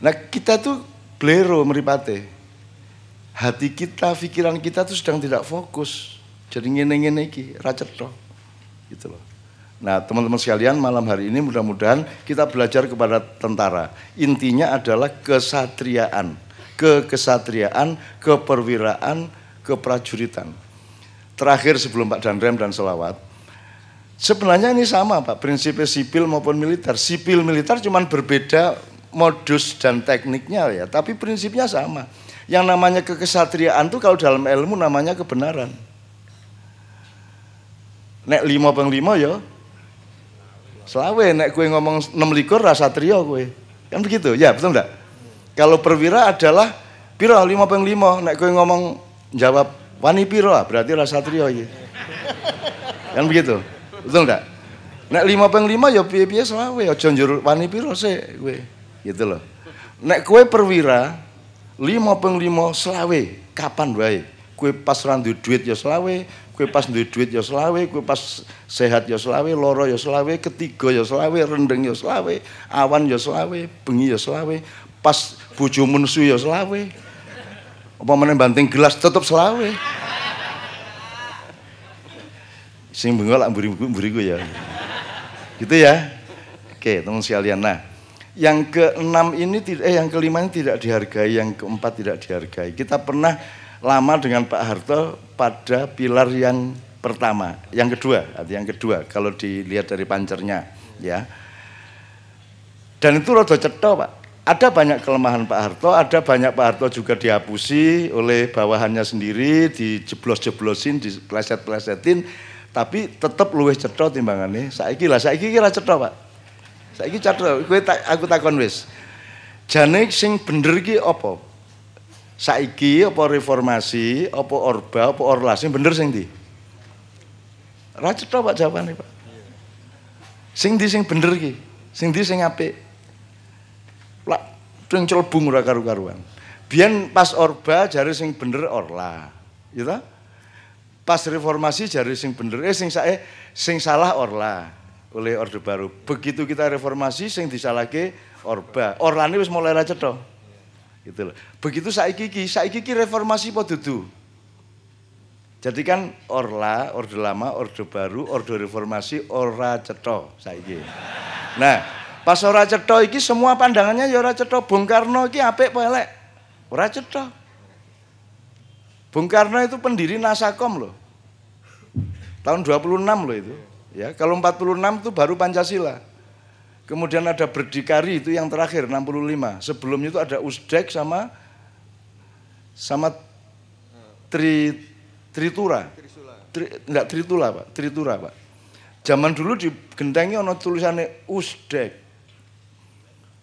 B: Nah, kita tuh blero meripate hati kita, pikiran kita tuh sedang tidak fokus. Jadi ngene-ngene iki, ra cetha. Gitu loh. Nah, teman-teman sekalian, malam hari ini mudah-mudahan kita belajar kepada tentara. Intinya adalah kesatriaan, kekesatriaan, keperwiraan, keprajuritan. Terakhir sebelum Pak Danrem dan Selawat, sebenarnya ini sama Pak, prinsipnya sipil maupun militer. Sipil militer cuman berbeda modus dan tekniknya ya, tapi prinsipnya sama. Yang namanya kekesatriaan tuh kalau dalam ilmu namanya kebenaran. Nek lima peng lima ya. Selawe, nek kue ngomong enam likur rasa trio kue. Kan begitu, ya betul enggak? Kalau perwira adalah piro lima peng lima, nek kue ngomong jawab wani piro ah, berarti rasa trio ya. Kan begitu, betul enggak? Nek lima peng lima ya piye-piye selawe, ojo njur wani piro sih gue. Gitu loh. Nek kue perwira, lima peng lima selawe kapan wae kue pas randu duit ya selawe kue pas randu duit ya selawe kue pas sehat ya selawe loro ya selawe ketiga ya selawe rendeng ya selawe awan ya selawe bengi ya selawe pas bojomu munsu ya selawe apa mana banting gelas tetep selawe sing bengok lak mburi ya gitu ya oke teman sekalian nah yang keenam ini tidak eh yang kelima ini tidak dihargai, yang keempat tidak dihargai. Kita pernah lama dengan Pak Harto pada pilar yang pertama, yang kedua, yang kedua kalau dilihat dari pancernya, ya. Dan itu rada cetok, Pak. Ada banyak kelemahan Pak Harto, ada banyak Pak Harto juga dihapusi oleh bawahannya sendiri, dijeblos-jeblosin, dipleset-plesetin, tapi tetap luwih cetok timbangannya. Saiki lah, saiki kira cetok, Pak Saiki catra kowe tak aku takon wis. Jane sing bener iki apa? Saiki apa reformasi, apa orba, apa orlas sing bener sing ndi? Ra cetha Pak jawabane Pak. Sing ndi sing bener iki? Sing ndi sing apik? Lak sing celebung ora karu-karuan. Biyen pas orba jare sing bener orla. gitu. Pas reformasi jare sing bener eh sing sae eh, sing salah orla oleh Orde Baru. Begitu kita reformasi sing disalahke Orba. Orlani wis mulai raja toh. Gitu loh. Begitu saiki ki, saiki ki reformasi padha dudu. Jadi kan Orla, Orde Lama, Orde Baru, Orde Reformasi, Ora saya saiki. Nah, pas ora Ceto iki semua pandangannya ya ora Ceto. Bung Karno iki apik apa elek? Ora Ceto. Bung Karno itu pendiri Nasakom loh. Tahun 26 loh itu. Ya, kalau 46 itu baru Pancasila. Kemudian ada berdikari itu yang terakhir 65. Sebelumnya itu ada Usdek sama sama tri, Tritura. Tri, enggak Tritula, Pak. Tritura, Pak. Zaman dulu di gentengnya ono tulisannya Usdek.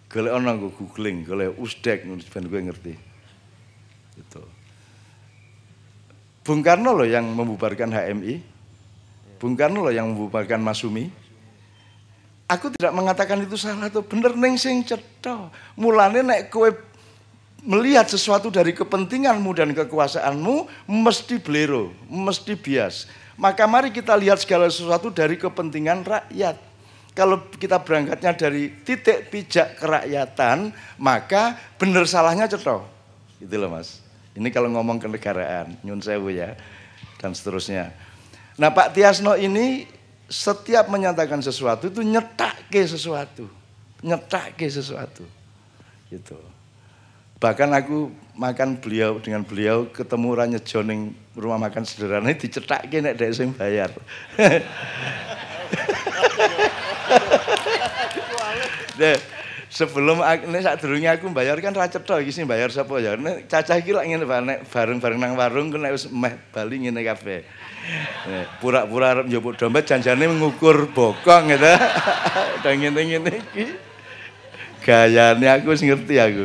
B: Golek ono nggo googling, golek Usdek ben gue ngerti. Itu. Bung Karno loh yang membubarkan HMI. Bung Karno loh yang membubarkan Masumi. Aku tidak mengatakan itu salah atau benar neng sing cetha. Mulane nek kowe melihat sesuatu dari kepentinganmu dan kekuasaanmu mesti blero, mesti bias. Maka mari kita lihat segala sesuatu dari kepentingan rakyat. Kalau kita berangkatnya dari titik pijak kerakyatan, maka benar salahnya cetha. Gitu loh Mas. Ini kalau ngomong kenegaraan, nyun sewu ya dan seterusnya. Nah Pak Tiasno ini setiap menyatakan sesuatu itu nyetak ke sesuatu. Nyetak ke sesuatu. Gitu. Bahkan aku makan beliau dengan beliau ketemu Ranya Joning rumah makan sederhana *laughs* dicetak ke nek dari sing bayar. *laughs* sebelum ini saat durunge aku bayar kan raja tau gini bayar siapa ya. Ini cacah iki lak bareng bareng nang warung kena wis meh bali ngene Eh, pura-pura arep njupuk dompet janjane mengukur bokong gitu. *laughs* Udah ngene-ngene iki. ini aku wis ngerti aku.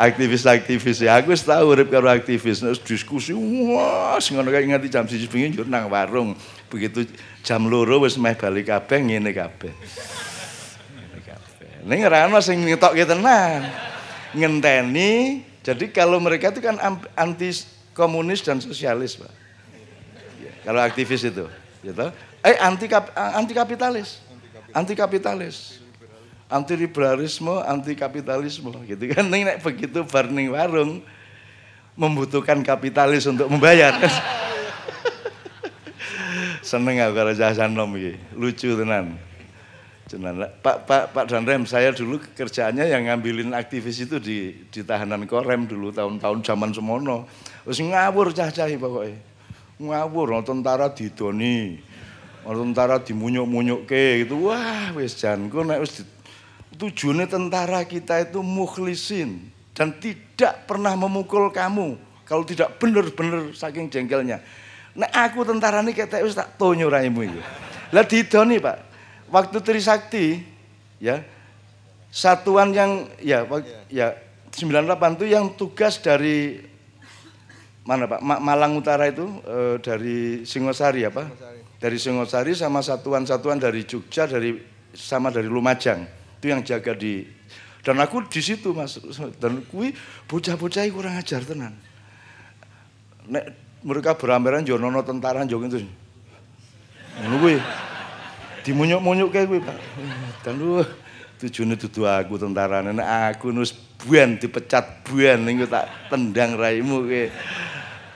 B: Aktivis-aktivis ya aku wis tau urip aktivis terus diskusi wes ngono kayak nganti jam 1 bengi yo nang warung. Begitu jam loro wis meh bali kabeh ngene kabeh. Ning ora ana sing ngetokke tenan. Ngenteni. Jadi kalau mereka itu kan anti komunis dan sosialis, Pak. Kalau aktivis itu, gitu. Eh anti anti kapitalis. Anti kapitalis. Anti liberalisme, anti kapitalisme, gitu kan. Ini naik begitu burning warung membutuhkan kapitalis untuk membayar. *laughs* Seneng aku kalau jahasan nom Lucu tenan. Pak Pak Pak Pak Rem, saya dulu kerjaannya yang ngambilin aktivis itu di di tahanan Korem dulu tahun-tahun zaman semono. Terus ngawur cah cahi pokoknya ngawur tentara didoni tentara dimunyuk ke, gitu wah wis janku nek wis tujuannya tentara kita itu mukhlisin dan tidak pernah memukul kamu kalau tidak benar-benar saking jengkelnya nek aku tentara ini kita wis tak tonyo raimu itu lah didoni pak waktu Trisakti ya satuan yang ya ya 98 itu yang tugas dari mana Pak? Ma Malang Utara itu e, dari Singosari apa? Singosari. Dari Singosari sama satuan-satuan dari Jogja dari sama dari Lumajang. Itu yang jaga di dan aku di situ Mas dan kui bocah-bocah kurang ajar tenan. Nek mereka berambaran jono nono tentara yo itu. Ngono kuwi. Dimunyuk-munyuk kayak gue Pak. Dan lu tujuannya dudu aku tentara nah aku nus buan dipecat buan niku tak tendang raimu kayak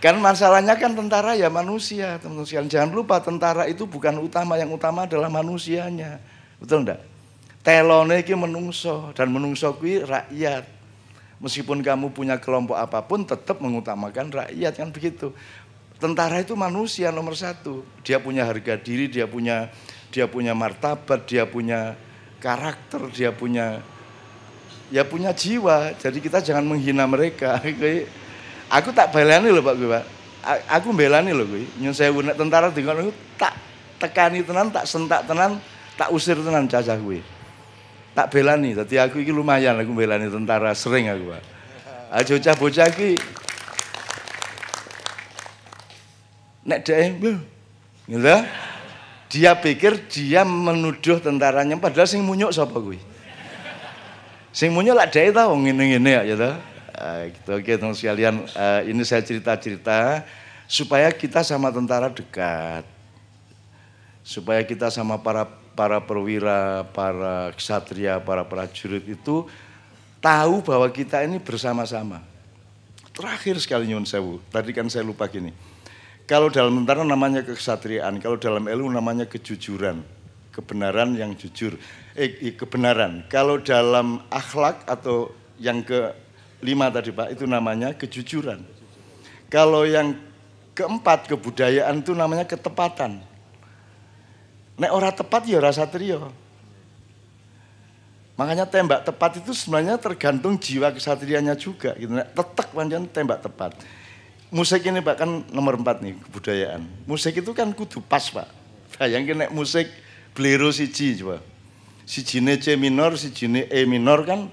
B: Kan masalahnya kan tentara ya manusia, teman-teman sekalian. Jangan lupa tentara itu bukan utama, yang utama adalah manusianya. Betul enggak? Telone ini menungso dan menungso ini rakyat. Meskipun kamu punya kelompok apapun tetap mengutamakan rakyat kan begitu. Tentara itu manusia nomor satu. Dia punya harga diri, dia punya dia punya martabat, dia punya karakter, dia punya ya punya jiwa. Jadi kita jangan menghina mereka. *laughs* Aku tak belani loh Pak gue Pak. Aku belani loh gue. Nyun saya nek tentara dengan aku tak tekani tenan, tak sentak tenan, tak usir tenan caca gue. Tak belani. Tapi aku ini lumayan aku belani tentara sering aku Pak. Aja ah, bocah-bocah gue nek deh, belum Gitu. Dia pikir dia menuduh tentaranya padahal sing munyuk siapa gue. Sing munyuk lah deh tau, ngineg ngene-ngene ya gitu. Eh, gitu. Oke teman sekalian, uh, ini saya cerita-cerita supaya kita sama tentara dekat. Supaya kita sama para para perwira, para ksatria, para prajurit itu tahu bahwa kita ini bersama-sama. Terakhir sekali nyun sewu, tadi kan saya lupa gini. Kalau dalam tentara namanya kesatriaan, kalau dalam ilmu namanya kejujuran, kebenaran yang jujur, eh, kebenaran. Kalau dalam akhlak atau yang ke lima tadi Pak, itu namanya kejujuran. Kalau yang keempat kebudayaan itu namanya ketepatan. Nek ora tepat ya rasa trio. Makanya tembak tepat itu sebenarnya tergantung jiwa kesatrianya juga. Gitu. Nek tetek panjang tembak tepat. Musik ini Pak kan nomor empat nih kebudayaan. Musik itu kan kudu pas Pak. Bayangin nek musik beliru siji coba. Si C minor, si E minor kan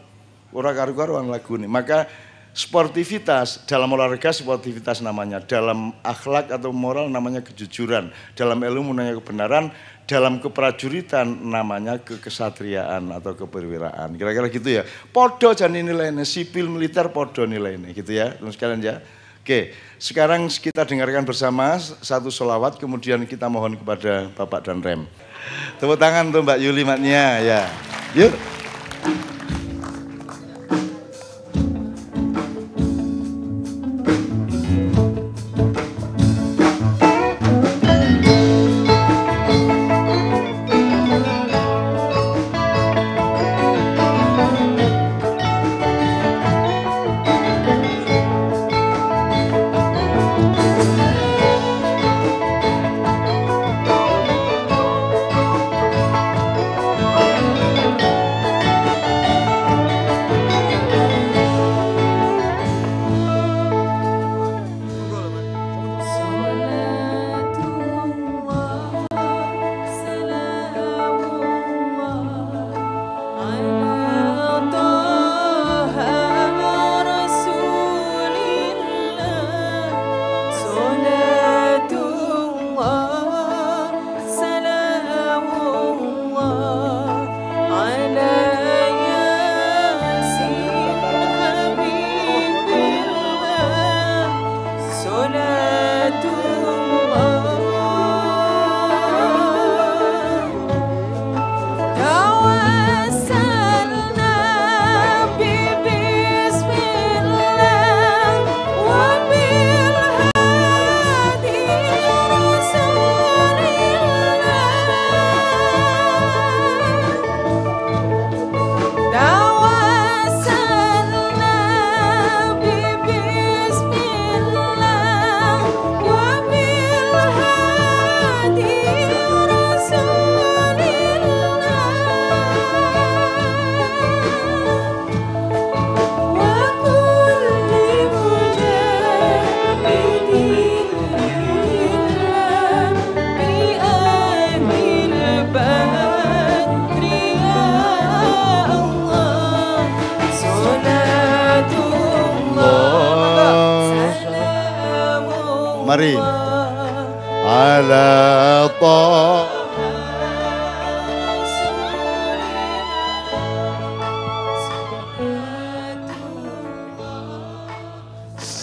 B: Ora karu-karuan lagu ini. Maka sportivitas dalam olahraga sportivitas namanya, dalam akhlak atau moral namanya kejujuran, dalam ilmu namanya kebenaran, dalam keprajuritan namanya kekesatriaan atau keperwiraan. Kira-kira gitu ya. Podo jani nilainya, sipil militer podo nilainya gitu ya. Terus kalian ya. Oke, sekarang kita dengarkan bersama satu solawat, kemudian kita mohon kepada Bapak dan Rem. Tepuk tangan tuh Mbak Yuli Matnya ya. Yuk.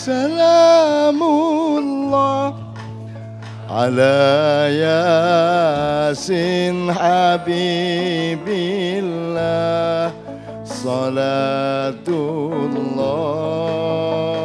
C: سلام الله
B: على ياسين حبيب الله صلاة
C: الله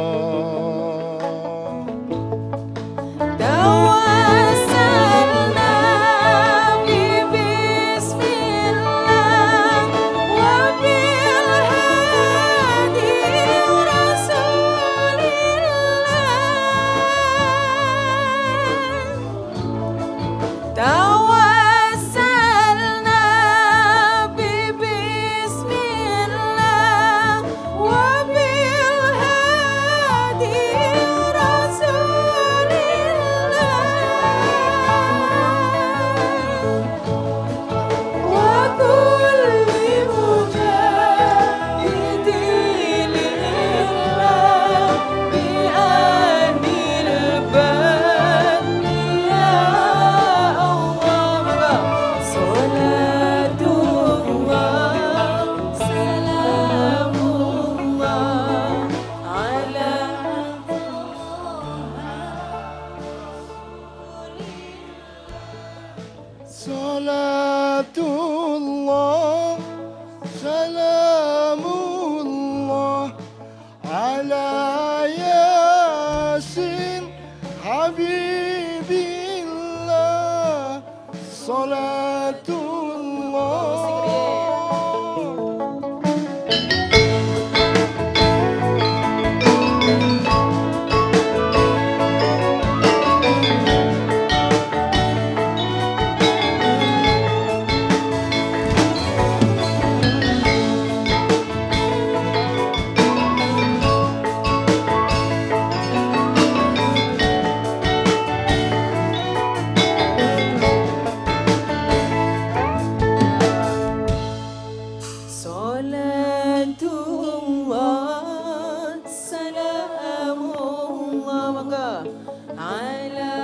A: longer. I love